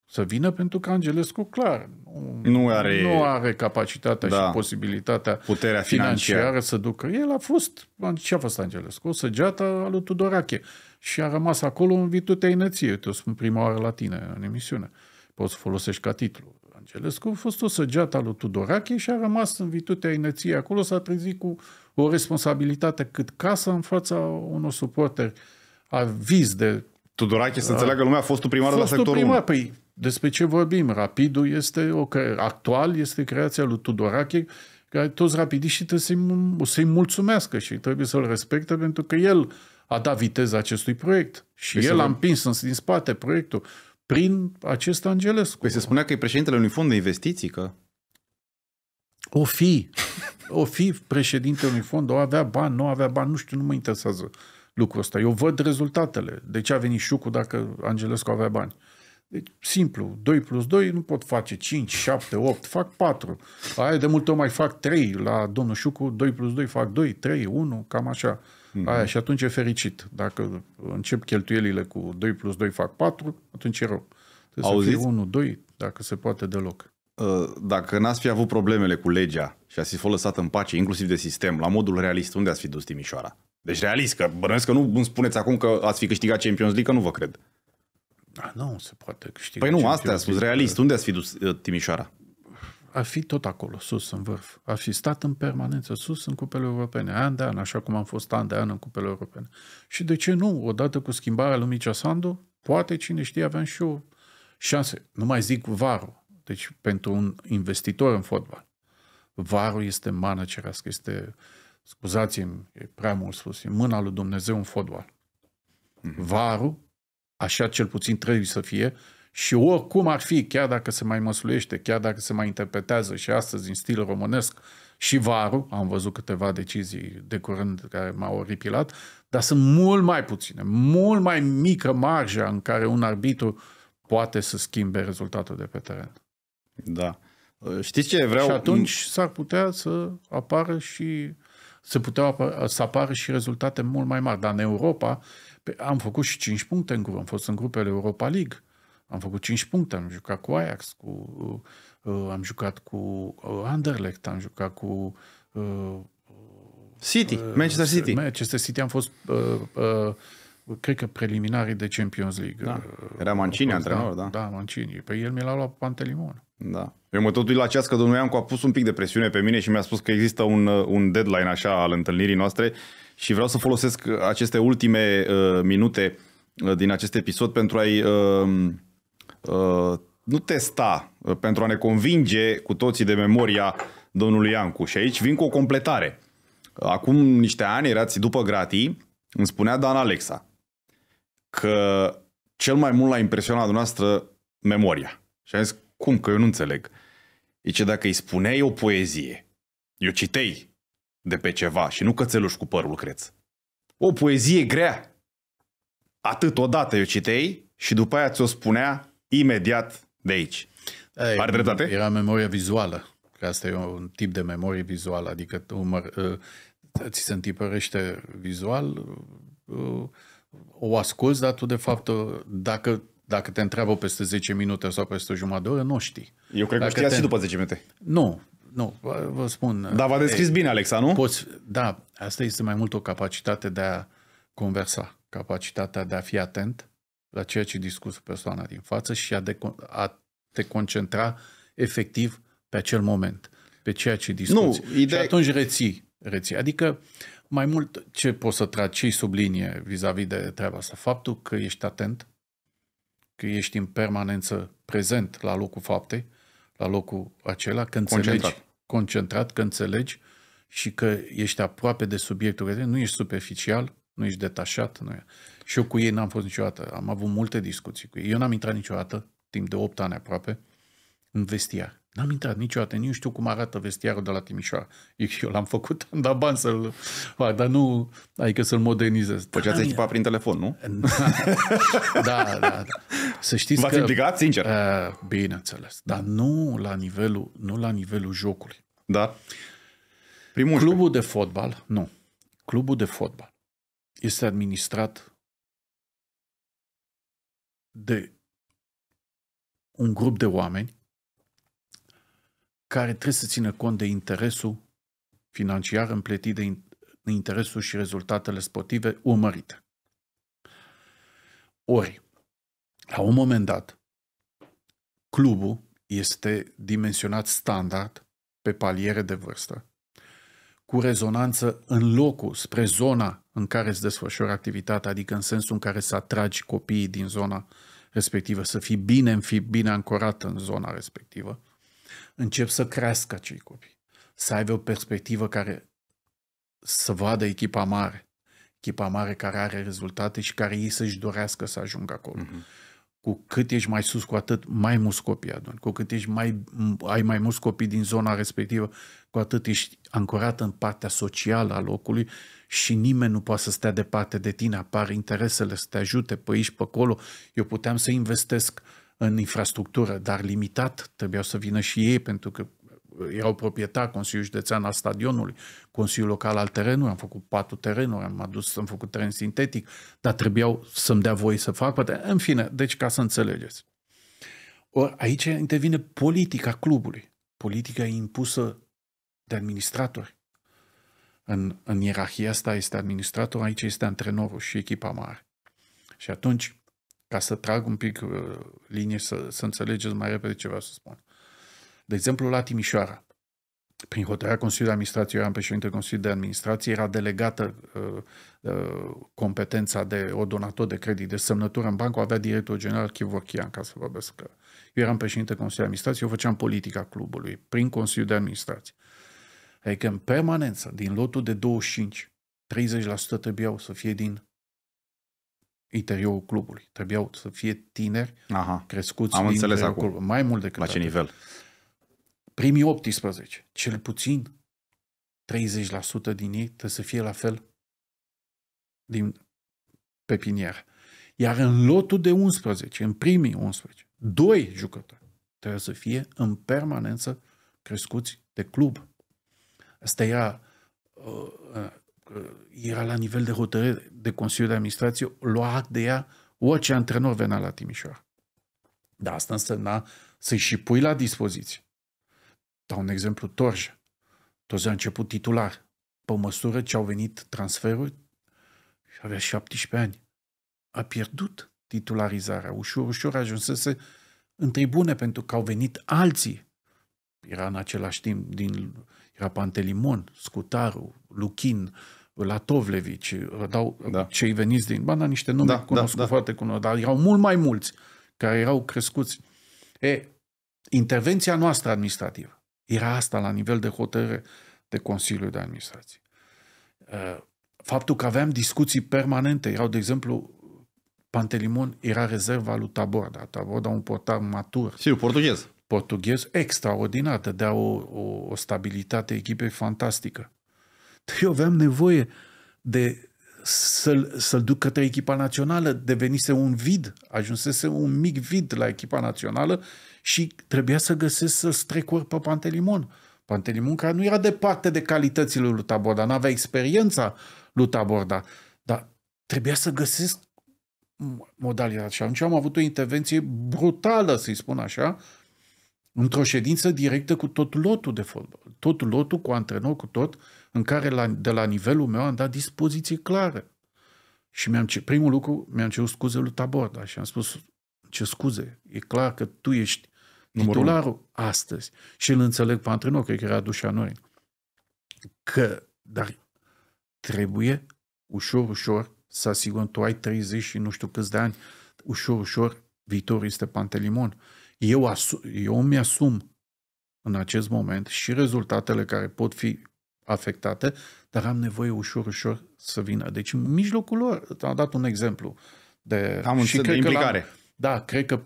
Să vină pentru că Angelescu, clar, nu are, nu are capacitatea da, și posibilitatea puterea financiară. financiară să ducă. El a fost, ce a fost Angelescu? O săgeată al lui Tudorache. Și a rămas acolo în inăție. Eu Te-o spun prima oară la tine în emisiune. Poți să folosești ca titlu. Angelescu a fost o săgeată al lui Tudorache și a rămas în vitutea inăție. acolo, s-a trezit cu o responsabilitate cât casă în fața unor suporteri aviz de... Tudorache, să uh, înțeleagă lumea, a fost tu primar de la sectorul primar, 1. Păi, despre ce vorbim? Rapidul este, o, actual este creația lui Tudorache, care toți rapidiștii trebuie să-i, să mulțumească și trebuie să-l respecte pentru că el a dat viteza acestui proiect și păi el a împins din spate proiectul prin acest Angelescu. Păi se spunea că e președintele unui fond de investiții, că o fi, o fi președinte unui fond, o avea bani, nu avea bani, nu știu, nu mă interesează lucrul ăsta. Eu văd rezultatele. De ce a venit șucul dacă Angelescu avea bani? Deci, simplu, 2 plus 2 nu pot face 5, 7, 8, fac 4. Aia de multe ori mai fac 3 la domnul Șucu, 2 plus 2 fac 2, 3, 1, cam așa. Mm-hmm. Aia și atunci e fericit. Dacă încep cheltuielile cu 2 plus 2 fac 4, atunci e rău. Trebuie Auziți? să fie 1, 2, dacă se poate deloc. Uh, dacă n-ați fi avut problemele cu legea și ați fi fost lăsat în pace, inclusiv de sistem, la modul realist, unde ați fi dus Timișoara? Deci realist, că bănuiesc că nu îmi spuneți acum că ați fi câștigat Champions League, că nu vă cred. Ah, nu, se poate câștiga. Păi nu, asta a spus, realist. Unde ați fi dus uh, Timișoara? A fi tot acolo, sus, în vârf. A fi stat în permanență, sus, în cupele europene, an de an, așa cum am fost an de an în cupele europene. Și de ce nu? Odată cu schimbarea lui Micea Sandu, poate, cine știe, aveam și eu șanse. Nu mai zic varul deci pentru un investitor în fotbal, varul este mană cerească, este, scuzați-mi, e prea mult spus, e mâna lui Dumnezeu în fotbal. Mhm. Varul, așa cel puțin trebuie să fie, și oricum ar fi, chiar dacă se mai măsluiește, chiar dacă se mai interpretează și astăzi în stil românesc, și varul, am văzut câteva decizii de curând care m-au oripilat, dar sunt mult mai puține, mult mai mică marja în care un arbitru poate să schimbe rezultatul de pe teren. Da. Uh, știți ce vreau? Și atunci s-ar putea să apară și să puteau să apară și rezultate mult mai mari. Dar în Europa am făcut și 5 puncte în grup. Am fost în grupele Europa League. Am făcut 5 puncte. Am jucat cu Ajax, cu, uh, uh am jucat cu uh, Anderlecht, am jucat cu uh, City, Manchester City. Manchester City am fost uh, uh, cred că preliminarii de Champions League. Da. Era Mancini fost, antrenor, da? Da, da Mancini. Pe păi el mi l-a luat Pantelimon. Da. Eu mă tot uit la ceas că domnul Iancu a pus un pic de presiune pe mine și mi-a spus că există un, uh, un deadline așa al întâlnirii noastre și vreau să folosesc uh, aceste ultime uh, minute uh, din acest episod pentru a-i uh, uh, nu testa, uh, pentru a ne convinge cu toții de memoria domnului Iancu. Și aici vin cu o completare. Acum niște ani erați după gratii, îmi spunea Dan Alexa că cel mai mult l-a impresionat dumneavoastră memoria. Și am zis, cum? Că eu nu înțeleg. Zice, dacă îi spuneai o poezie, eu citei de pe ceva și nu cățeluși cu părul creț. O poezie grea. Atât odată eu citei și după aia ți-o spunea imediat de aici. Ei, Are dreptate? Era memoria vizuală. Că asta e un tip de memorie vizuală, adică umăr, ă, ți se întipărește vizual, ă, o asculți, dar tu de fapt, dacă dacă te întreabă peste 10 minute sau peste o jumătate de oră, nu știi. Eu cred Dacă că știa te... și după 10 minute. Nu, nu, vă spun. Dar v-a descris bine, Alexa, nu? Poți, da, asta este mai mult o capacitate de a conversa, capacitatea de a fi atent la ceea ce discută persoana din față și a, de, a te concentra efectiv pe acel moment, pe ceea ce discuți. Nu, ideea... Și atunci reții, reții. Adică mai mult ce poți să tragi, ce sublinie vis-a-vis de treaba asta? Faptul că ești atent, că ești în permanență prezent la locul faptei, la locul acela, că înțelegi, concentrat, concentrat că înțelegi și că ești aproape de subiectul respectiv, nu ești superficial, nu ești detașat. Nu e. Și eu cu ei n-am fost niciodată, am avut multe discuții cu ei. Eu n-am intrat niciodată, timp de 8 ani aproape, în vestiar. N-am intrat niciodată, nu știu cum arată vestiarul de la Timișoara. Eu l-am făcut, am dat bani să-l fac, dar nu, adică să-l modernizez. Făceați da, echipa prin telefon, nu? da, da, da. Să știți V-ați că, implicat, sincer? Uh, bineînțeles, dar nu la nivelul, nu la nivelul jocului. Da. Primul Clubul de fotbal, nu. Clubul de fotbal este administrat de un grup de oameni care trebuie să țină cont de interesul financiar împletit de interesul și rezultatele sportive urmărite. Ori, la un moment dat, clubul este dimensionat standard pe paliere de vârstă, cu rezonanță în locul, spre zona în care îți desfășori activitatea, adică în sensul în care să atragi copiii din zona respectivă, să fii bine, fi bine ancorat în zona respectivă, încep să crească acei copii, să aibă o perspectivă care să vadă echipa mare, echipa mare care are rezultate și care ei să-și dorească să ajungă acolo. Uh-huh cu cât ești mai sus, cu atât mai mulți copii aduni, cu cât ești mai, ai mai mulți copii din zona respectivă, cu atât ești ancorat în partea socială a locului și nimeni nu poate să stea departe de tine, apar interesele să te ajute pe aici, pe acolo. Eu puteam să investesc în infrastructură, dar limitat, trebuiau să vină și ei, pentru că erau proprietar, Consiliul Județean al stadionului, Consiliul Local al terenului, am făcut patru terenuri, am adus, am făcut teren sintetic, dar trebuiau să-mi dea voie să fac, poate, în fine, deci ca să înțelegeți. Or, aici intervine politica clubului. Politica impusă de administratori. În, în ierarhia asta este administrator, aici este antrenorul și echipa mare. Și atunci, ca să trag un pic uh, linie, să, să înțelegeți mai repede ce vreau să spun. Uh, de exemplu, la Timișoara. Prin hotărârea Consiliului de Administrație, eu eram președinte Consiliului de Administrație, era delegată uh, uh, competența de ordonator de credit, de semnătură în bancă, avea directorul general Chivorchian, ca să vorbesc. Eu eram președinte Consiliului de Administrație, eu făceam politica clubului prin Consiliul de Administrație. Adică în permanență, din lotul de 25, 30% trebuiau să fie din interiorul clubului. Trebuiau să fie tineri Aha. crescuți Am înțeles acum. Mai mult decât La ce atât. nivel? primii 18, cel puțin 30% din ei trebuie să fie la fel din pepinier. Iar în lotul de 11, în primii 11, doi jucători trebuie să fie în permanență crescuți de club. Asta era, uh, era la nivel de hotărâre de Consiliul de Administrație, lua act de ea orice antrenor venea la Timișoara. Dar asta însemna să-i și pui la dispoziție Dau un exemplu, Torj. Toți a început titular. Pe măsură ce au venit transferuri, și avea 17 ani. A pierdut titularizarea. Ușor, ușor ajunsese în tribune pentru că au venit alții. Era în același timp din... Era Pantelimon, Scutaru, Luchin, Latovlevici, dau da. cei veniți din Bana, niște nume da, da cunoscut, da, da. foarte cunoscut, dar erau mult mai mulți care erau crescuți. E, intervenția noastră administrativă era asta la nivel de hotărâre de Consiliul de Administrație. Uh, faptul că aveam discuții permanente, erau, de exemplu, Pantelimon era rezerva lui Taborda. Taborda, un portar matur. Sigur, portughez. Portughez extraordinar, dădea o, o, o stabilitate echipei fantastică. Eu aveam nevoie de să-l, să-l duc către echipa națională. Devenise un vid, ajunsese un mic vid la echipa națională și trebuia să găsesc să strecur pe Pantelimon. Pantelimon care nu era departe de calitățile lui Taborda, n-avea experiența lui Taborda, dar trebuia să găsesc modalitatea. Și atunci am avut o intervenție brutală, să-i spun așa, într-o ședință directă cu tot lotul de fotbal, tot lotul cu antrenor, cu tot, în care la, de la nivelul meu am dat dispoziții clare. Și mi-am, primul lucru, mi-am cerut scuze lui Taborda și am spus, ce scuze, e clar că tu ești titularul unu. astăzi. Și îl înțeleg pe antrenor, cred că era Dușa noi. Că, dar trebuie ușor, ușor să asigurăm, tu ai 30 și nu știu câți de ani, ușor, ușor, viitorul este Pantelimon. Eu, asu- eu îmi asum în acest moment și rezultatele care pot fi afectate, dar am nevoie ușor, ușor să vină. Deci în mijlocul lor, am dat un exemplu. De, am și cred de implicare. Că da, cred că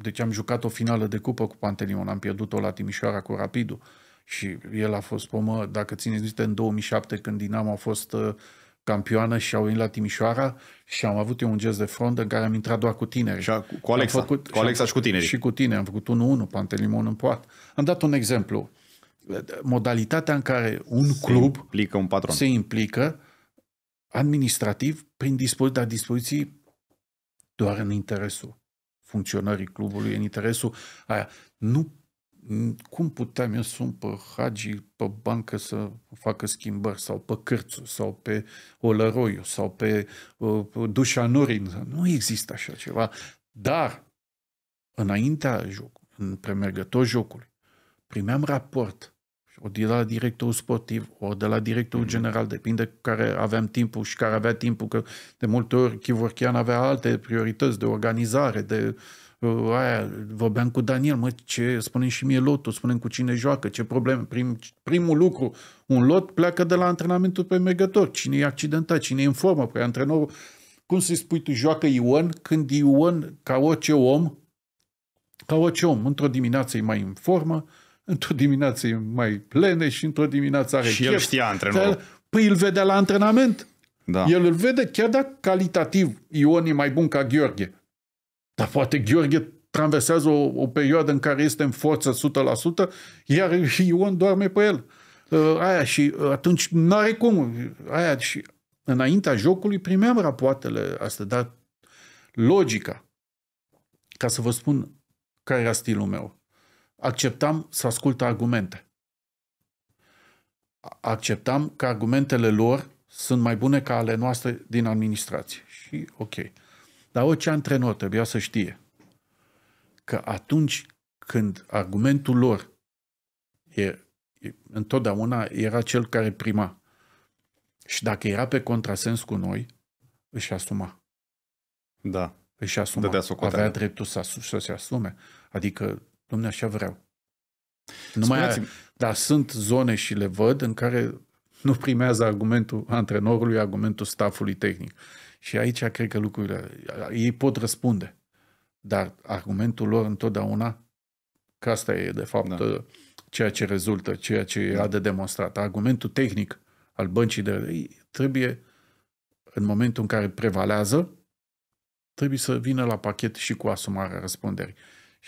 deci am jucat o finală de cupă cu Pantelion, am pierdut-o la Timișoara cu Rapidul și el a fost, pomă, dacă țineți minte, în 2007 când Dinamo a fost uh, campioană și au venit la Timișoara și am avut eu un gest de front în care am intrat doar cu tineri. Și cu Alexa, făcut, cu Alexa și, și cu tineri. Și cu tine, am făcut 1-1, Pantelimon în poartă. Am dat un exemplu. Modalitatea în care un se club implică un patron. se implică administrativ prin dar dispoziții doar în interesul funcționării clubului, în interesul aia. Nu, cum puteam eu să pe Hagi, pe bancă să facă schimbări, sau pe Cârțu, sau pe Olăroiu, sau pe uh, Dușanurin. Nu există așa ceva. Dar, înaintea jocului, în premergător jocului, primeam raport o de la directorul sportiv, o de la directorul mm. general, depinde care aveam timpul și care avea timpul, că de multe ori Chivorchian avea alte priorități de organizare, de uh, aia, vorbeam cu Daniel, mă, ce, spunem și mie lotul, spunem cu cine joacă, ce probleme, prim, primul lucru, un lot pleacă de la antrenamentul pe megător, cine e accidentat, cine e în formă, pe păi antrenorul, cum să-i spui tu, joacă Ion, când Ion, ca orice om, ca orice om, într-o dimineață e mai în formă, într-o dimineață e mai plene și într-o dimineață are Și chef. el știa antrenorul. Păi îl vede la antrenament. Da. El îl vede chiar dacă calitativ Ion e mai bun ca Gheorghe. Dar poate Gheorghe traversează o, o perioadă în care este în forță 100%, iar Ion doarme pe el. Uh, aia și uh, atunci nu are cum. Aia și înaintea jocului primeam rapoatele astea, dar logica, ca să vă spun care era stilul meu, acceptam să ascultă argumente. Acceptam că argumentele lor sunt mai bune ca ale noastre din administrație. Și ok. Dar orice antrenor trebuia să știe că atunci când argumentul lor e, e, întotdeauna era cel care prima și dacă era pe contrasens cu noi, își asuma. Da. Își asuma. Avea dreptul să, să se asume. Adică domne, așa vreau. Nu mai, dar sunt zone și le văd în care nu primează argumentul antrenorului, argumentul staffului tehnic. Și aici cred că lucrurile, ei pot răspunde, dar argumentul lor întotdeauna, că asta e de fapt da. ceea ce rezultă, ceea ce da. a de demonstrat. Argumentul tehnic al băncii de trebuie, în momentul în care prevalează, trebuie să vină la pachet și cu asumarea răspunderii.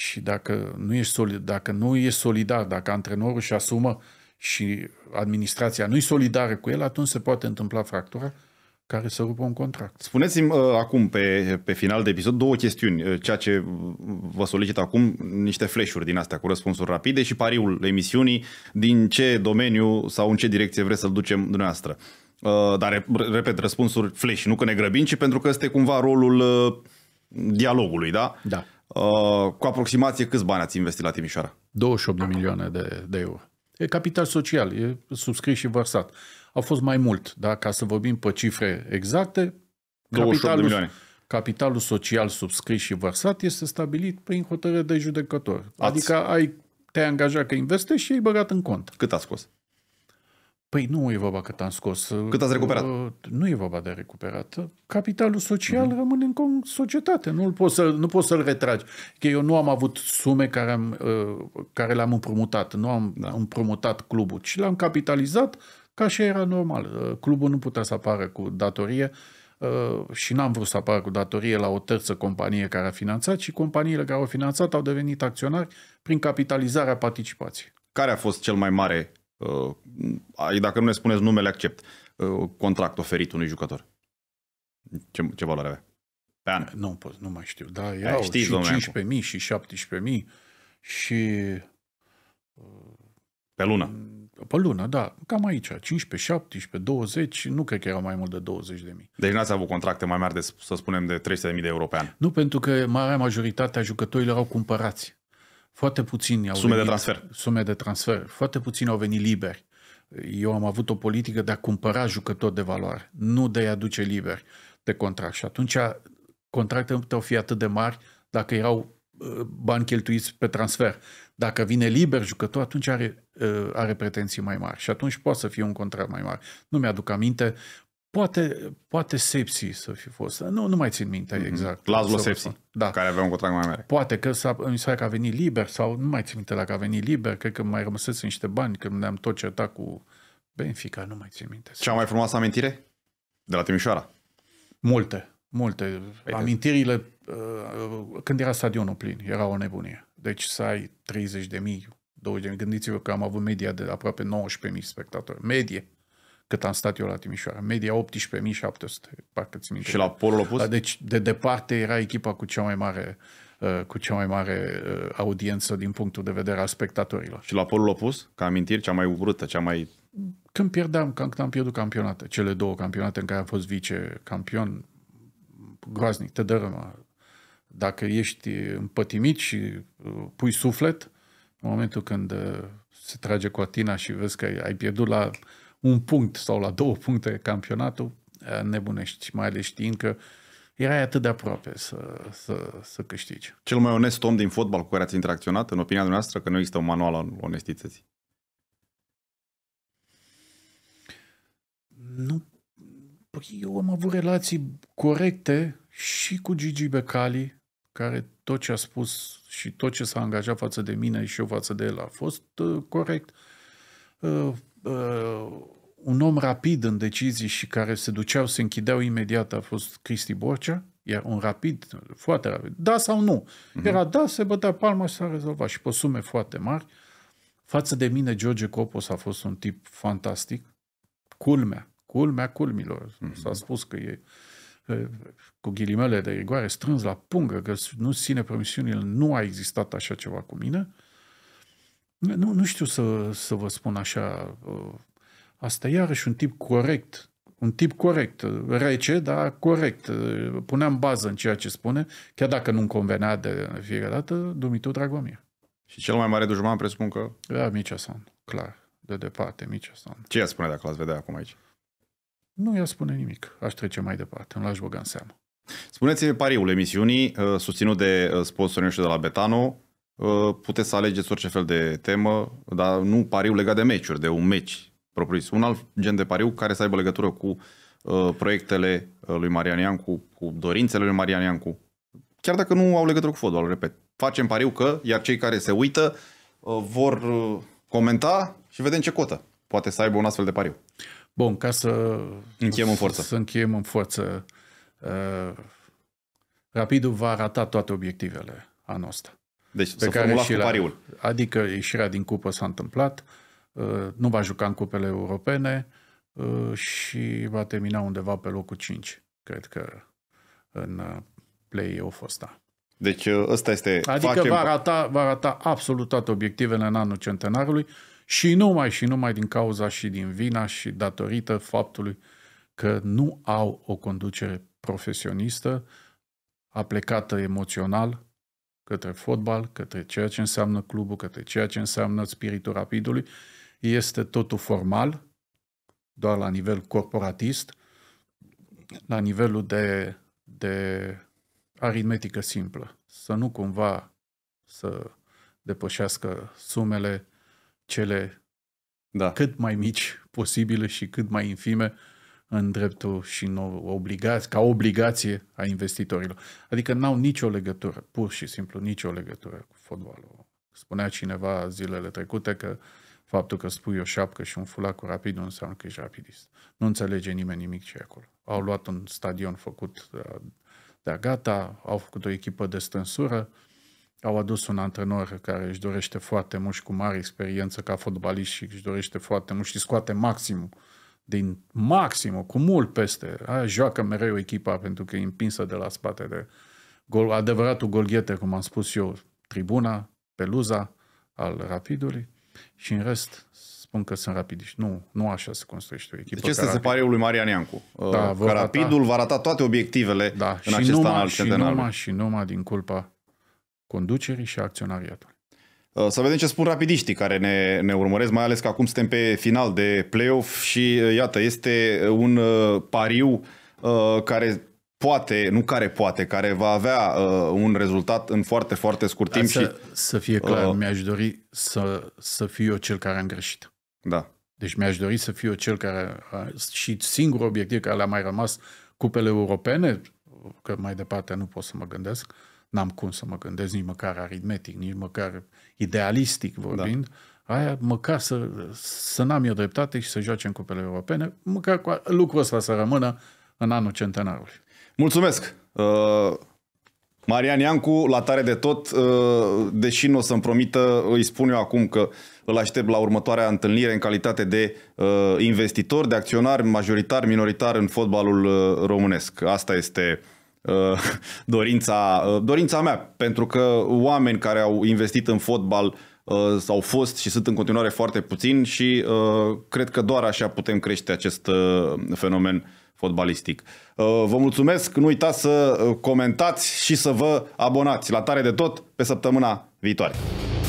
Și dacă nu ești solid, dacă nu e solidar, dacă antrenorul își asumă și administrația nu e solidară cu el, atunci se poate întâmpla fractura care să rupă un contract. Spuneți-mi uh, acum, pe, pe final de episod, două chestiuni. Uh, ceea ce vă solicit acum, niște flash-uri din astea cu răspunsuri rapide și pariul emisiunii, din ce domeniu sau în ce direcție vreți să-l ducem dumneavoastră. Uh, dar, repet, răspunsuri flash, nu că ne grăbim, ci pentru că este cumva rolul uh, dialogului, da? Da. Uh, cu aproximație câți bani ați investit la Timișoara? 28 de milioane de, de euro. E capital social, e subscris și vărsat. Au fost mai mult, da? ca să vorbim pe cifre exacte, 28 capitalul, de milioane. capitalul social subscris și vărsat este stabilit prin hotărâre de judecător. Ați... Adică ai, te-ai angajat că investești și ai băgat în cont. Cât a scos? Păi nu e vorba cât am scos. Uh, cât ați recuperat? Uh, nu e vorba de recuperat. Capitalul social uh-huh. rămâne în societate. Nu poți, să, nu poți să retragi. Că eu nu am avut sume care, uh, care le-am împrumutat. Nu am da. împrumutat clubul, ci l-am capitalizat ca și era normal. Clubul nu putea să apară cu datorie și n-am vrut să apară cu datorie la o terță companie care a finanțat și companiile care au finanțat au devenit acționari prin capitalizarea participației. Care a fost cel mai mare dacă nu ne spuneți numele, accept uh, contract oferit unui jucător. Ce, ce valoare avea? Pe an. Nu, nu mai știu. Da, erau Ai, știi, și 15.000 și 17.000 și... Uh, pe lună. Pe lună, da. Cam aici. 15, 17, 20. Nu cred că erau mai mult de 20.000. de mii. Deci n-ați avut contracte mai mari de, să spunem, de 300.000 de mii de euro pe an. Nu, pentru că marea majoritate a jucătorilor au cumpărați. Foarte puțini au Sume venit, de transfer. Sume de transfer. Foarte puțini au venit liberi eu am avut o politică de a cumpăra jucători de valoare, nu de a-i aduce liber de contract. Și atunci contractele nu puteau fi atât de mari dacă erau uh, bani cheltuiți pe transfer. Dacă vine liber jucător, atunci are, uh, are pretenții mai mari și atunci poate să fie un contract mai mare. Nu mi-aduc aminte, Poate, poate Sepsi să fi fost. Nu, nu mai țin minte mm-hmm. exact. Laszlo Sepsi, da. care avea un contract mai mare. Poate că s-a, mi se că a venit liber sau nu mai țin minte dacă a venit liber. Cred că mai rămăsesc niște bani când ne-am tot certat cu Benfica, nu mai țin minte. Cea mai frumoasă amintire? De la Timișoara. Multe, multe. Păi Amintirile, uh, când era stadionul plin, era o nebunie. Deci să ai 30 de mii, 20 de mii. Gândiți-vă că am avut media de aproape 19.000 spectatori. Medie cât am stat eu la Timișoara. Media 18.700, parcă ți minte. Și la polul opus? Da, deci, de departe, era echipa cu cea mai mare uh, cu cea mai mare uh, audiență din punctul de vedere al spectatorilor. Și la polul opus, ca amintiri, cea mai urâtă, cea mai... Când pierdeam, când am pierdut campionate, cele două campionate în care am fost vice-campion, groaznic, te dărâmă. Dacă ești împătimit și uh, pui suflet, în momentul când se trage cu atina și vezi că ai pierdut la un punct sau la două puncte campionatul, eh, nebunești, mai ales știind că erai atât de aproape să, să, să câștigi. Cel mai onest om din fotbal cu care ați interacționat, în opinia dumneavoastră, că nu există un manual al onestității? Nu. Păi eu am avut relații corecte și cu Gigi Becali, care tot ce a spus și tot ce s-a angajat față de mine și eu față de el a fost uh, corect. Uh, uh, un om rapid în decizii și care se duceau, se închideau imediat a fost Cristi Borcea, iar un rapid, foarte rapid, da sau nu. Uh-huh. Era da, se bătea palma și s-a rezolvat și pe sume foarte mari. Față de mine, George Copos a fost un tip fantastic, culmea, culmea culmilor. Uh-huh. S-a spus că e cu ghilimele de rigoare, strâns la pungă, că nu ține promisiunile, nu a existat așa ceva cu mine. Nu, nu știu să, să vă spun așa. Uh, asta e iarăși un tip corect. Un tip corect. Rece, dar corect. Uh, puneam bază în ceea ce spune, chiar dacă nu-mi convenea de fiecare dată, Dumitru Dragomir. Și cel mai mare dușman presupun că... Da, Micea San, clar. De departe, Micea San. Ce i-a spune dacă l-ați vedea acum aici? Nu i-a spune nimic. Aș trece mai departe. Nu l-aș băga în seamă. Spuneți-mi pariul emisiunii, uh, susținut de sponsorii de la Betano, Uh, puteți să alegeți orice fel de temă, dar nu pariu legat de meciuri, de un meci propriu Un alt gen de pariu care să aibă legătură cu uh, proiectele uh, lui Marian Iancu, cu dorințele lui Marian Iancu. Chiar dacă nu au legătură cu fotbal, repet. Facem pariu că, iar cei care se uită vor comenta și vedem ce cotă. Poate să aibă un astfel de pariu. Bun, ca să... Încheiem în forță. Să încheiem în forță. Rapidul va arata toate obiectivele anul ăsta. Deci pe să care și la, pariul. Adică ieșirea din cupă s-a întâmplat, uh, nu va juca în cupele europene uh, și va termina undeva pe locul 5, cred că în uh, play-off ăsta. Deci ăsta este... Adică facem... va, rata, va rata absolut toate obiectivele în anul centenarului și numai și numai din cauza și din vina și datorită faptului că nu au o conducere profesionistă, aplecată emoțional, către fotbal, către ceea ce înseamnă clubul, către ceea ce înseamnă spiritul rapidului, este totul formal, doar la nivel corporatist, la nivelul de, de aritmetică simplă. Să nu cumva să depășească sumele cele da. cât mai mici posibile și cât mai infime în dreptul și în obligați, ca obligație a investitorilor. Adică n-au nicio legătură, pur și simplu nicio legătură cu fotbalul. Spunea cineva zilele trecute că faptul că spui o șapcă și un fulac cu rapid nu înseamnă că ești rapidist. Nu înțelege nimeni nimic ce e acolo. Au luat un stadion făcut uh, de gata, au făcut o echipă de stânsură, au adus un antrenor care își dorește foarte mult și cu mare experiență ca fotbalist și își dorește foarte mult și scoate maximul din maximul, cu mult peste. Aia joacă mereu echipa pentru că e împinsă de la spate de gol, adevăratul golgheter, cum am spus eu, tribuna, peluza al Rapidului și în rest spun că sunt rapidiști. Nu, nu așa se construiește o echipă. Deci este se pare lui Marian Iancu. Da, uh, că Rapidul va rata toate obiectivele da, în și acest numai, an al și numai, și numai din culpa conducerii și acționariatului. Uh, să vedem ce spun rapidiștii care ne, ne urmăresc, mai ales că acum suntem pe final de play-off și uh, iată, este un uh, pariu care poate, nu care poate, care va avea uh, un rezultat în foarte, foarte scurt timp. Să, și, să fie clar, uh, mi-aș dori să, să fiu eu cel care am greșit. Da. Deci mi-aș dori să fiu eu cel care a, și singurul obiectiv care le-a mai rămas cupele europene, că mai departe nu pot să mă gândesc, n-am cum să mă gândesc nici măcar aritmetic, nici măcar idealistic vorbind, da. aia măcar să, să n-am eu dreptate și să joace în cupele europene, măcar cu lucrul ăsta să rămână în anul centenarului. Mulțumesc! Uh... Marian Iancu, la tare de tot, uh, deși nu o să-mi promită, îi spun eu acum că îl aștept la următoarea întâlnire în calitate de uh, investitor, de acționar majoritar, minoritar în fotbalul uh, românesc. Asta este Uh, <laughs> dorința, uh, dorința mea, pentru că oameni care au investit în fotbal uh, sau fost și sunt în continuare foarte puțini și cred că doar așa putem crește acest fenomen fotbalistic. Vă mulțumesc, nu uitați să comentați și să vă abonați la tare de tot pe săptămâna viitoare.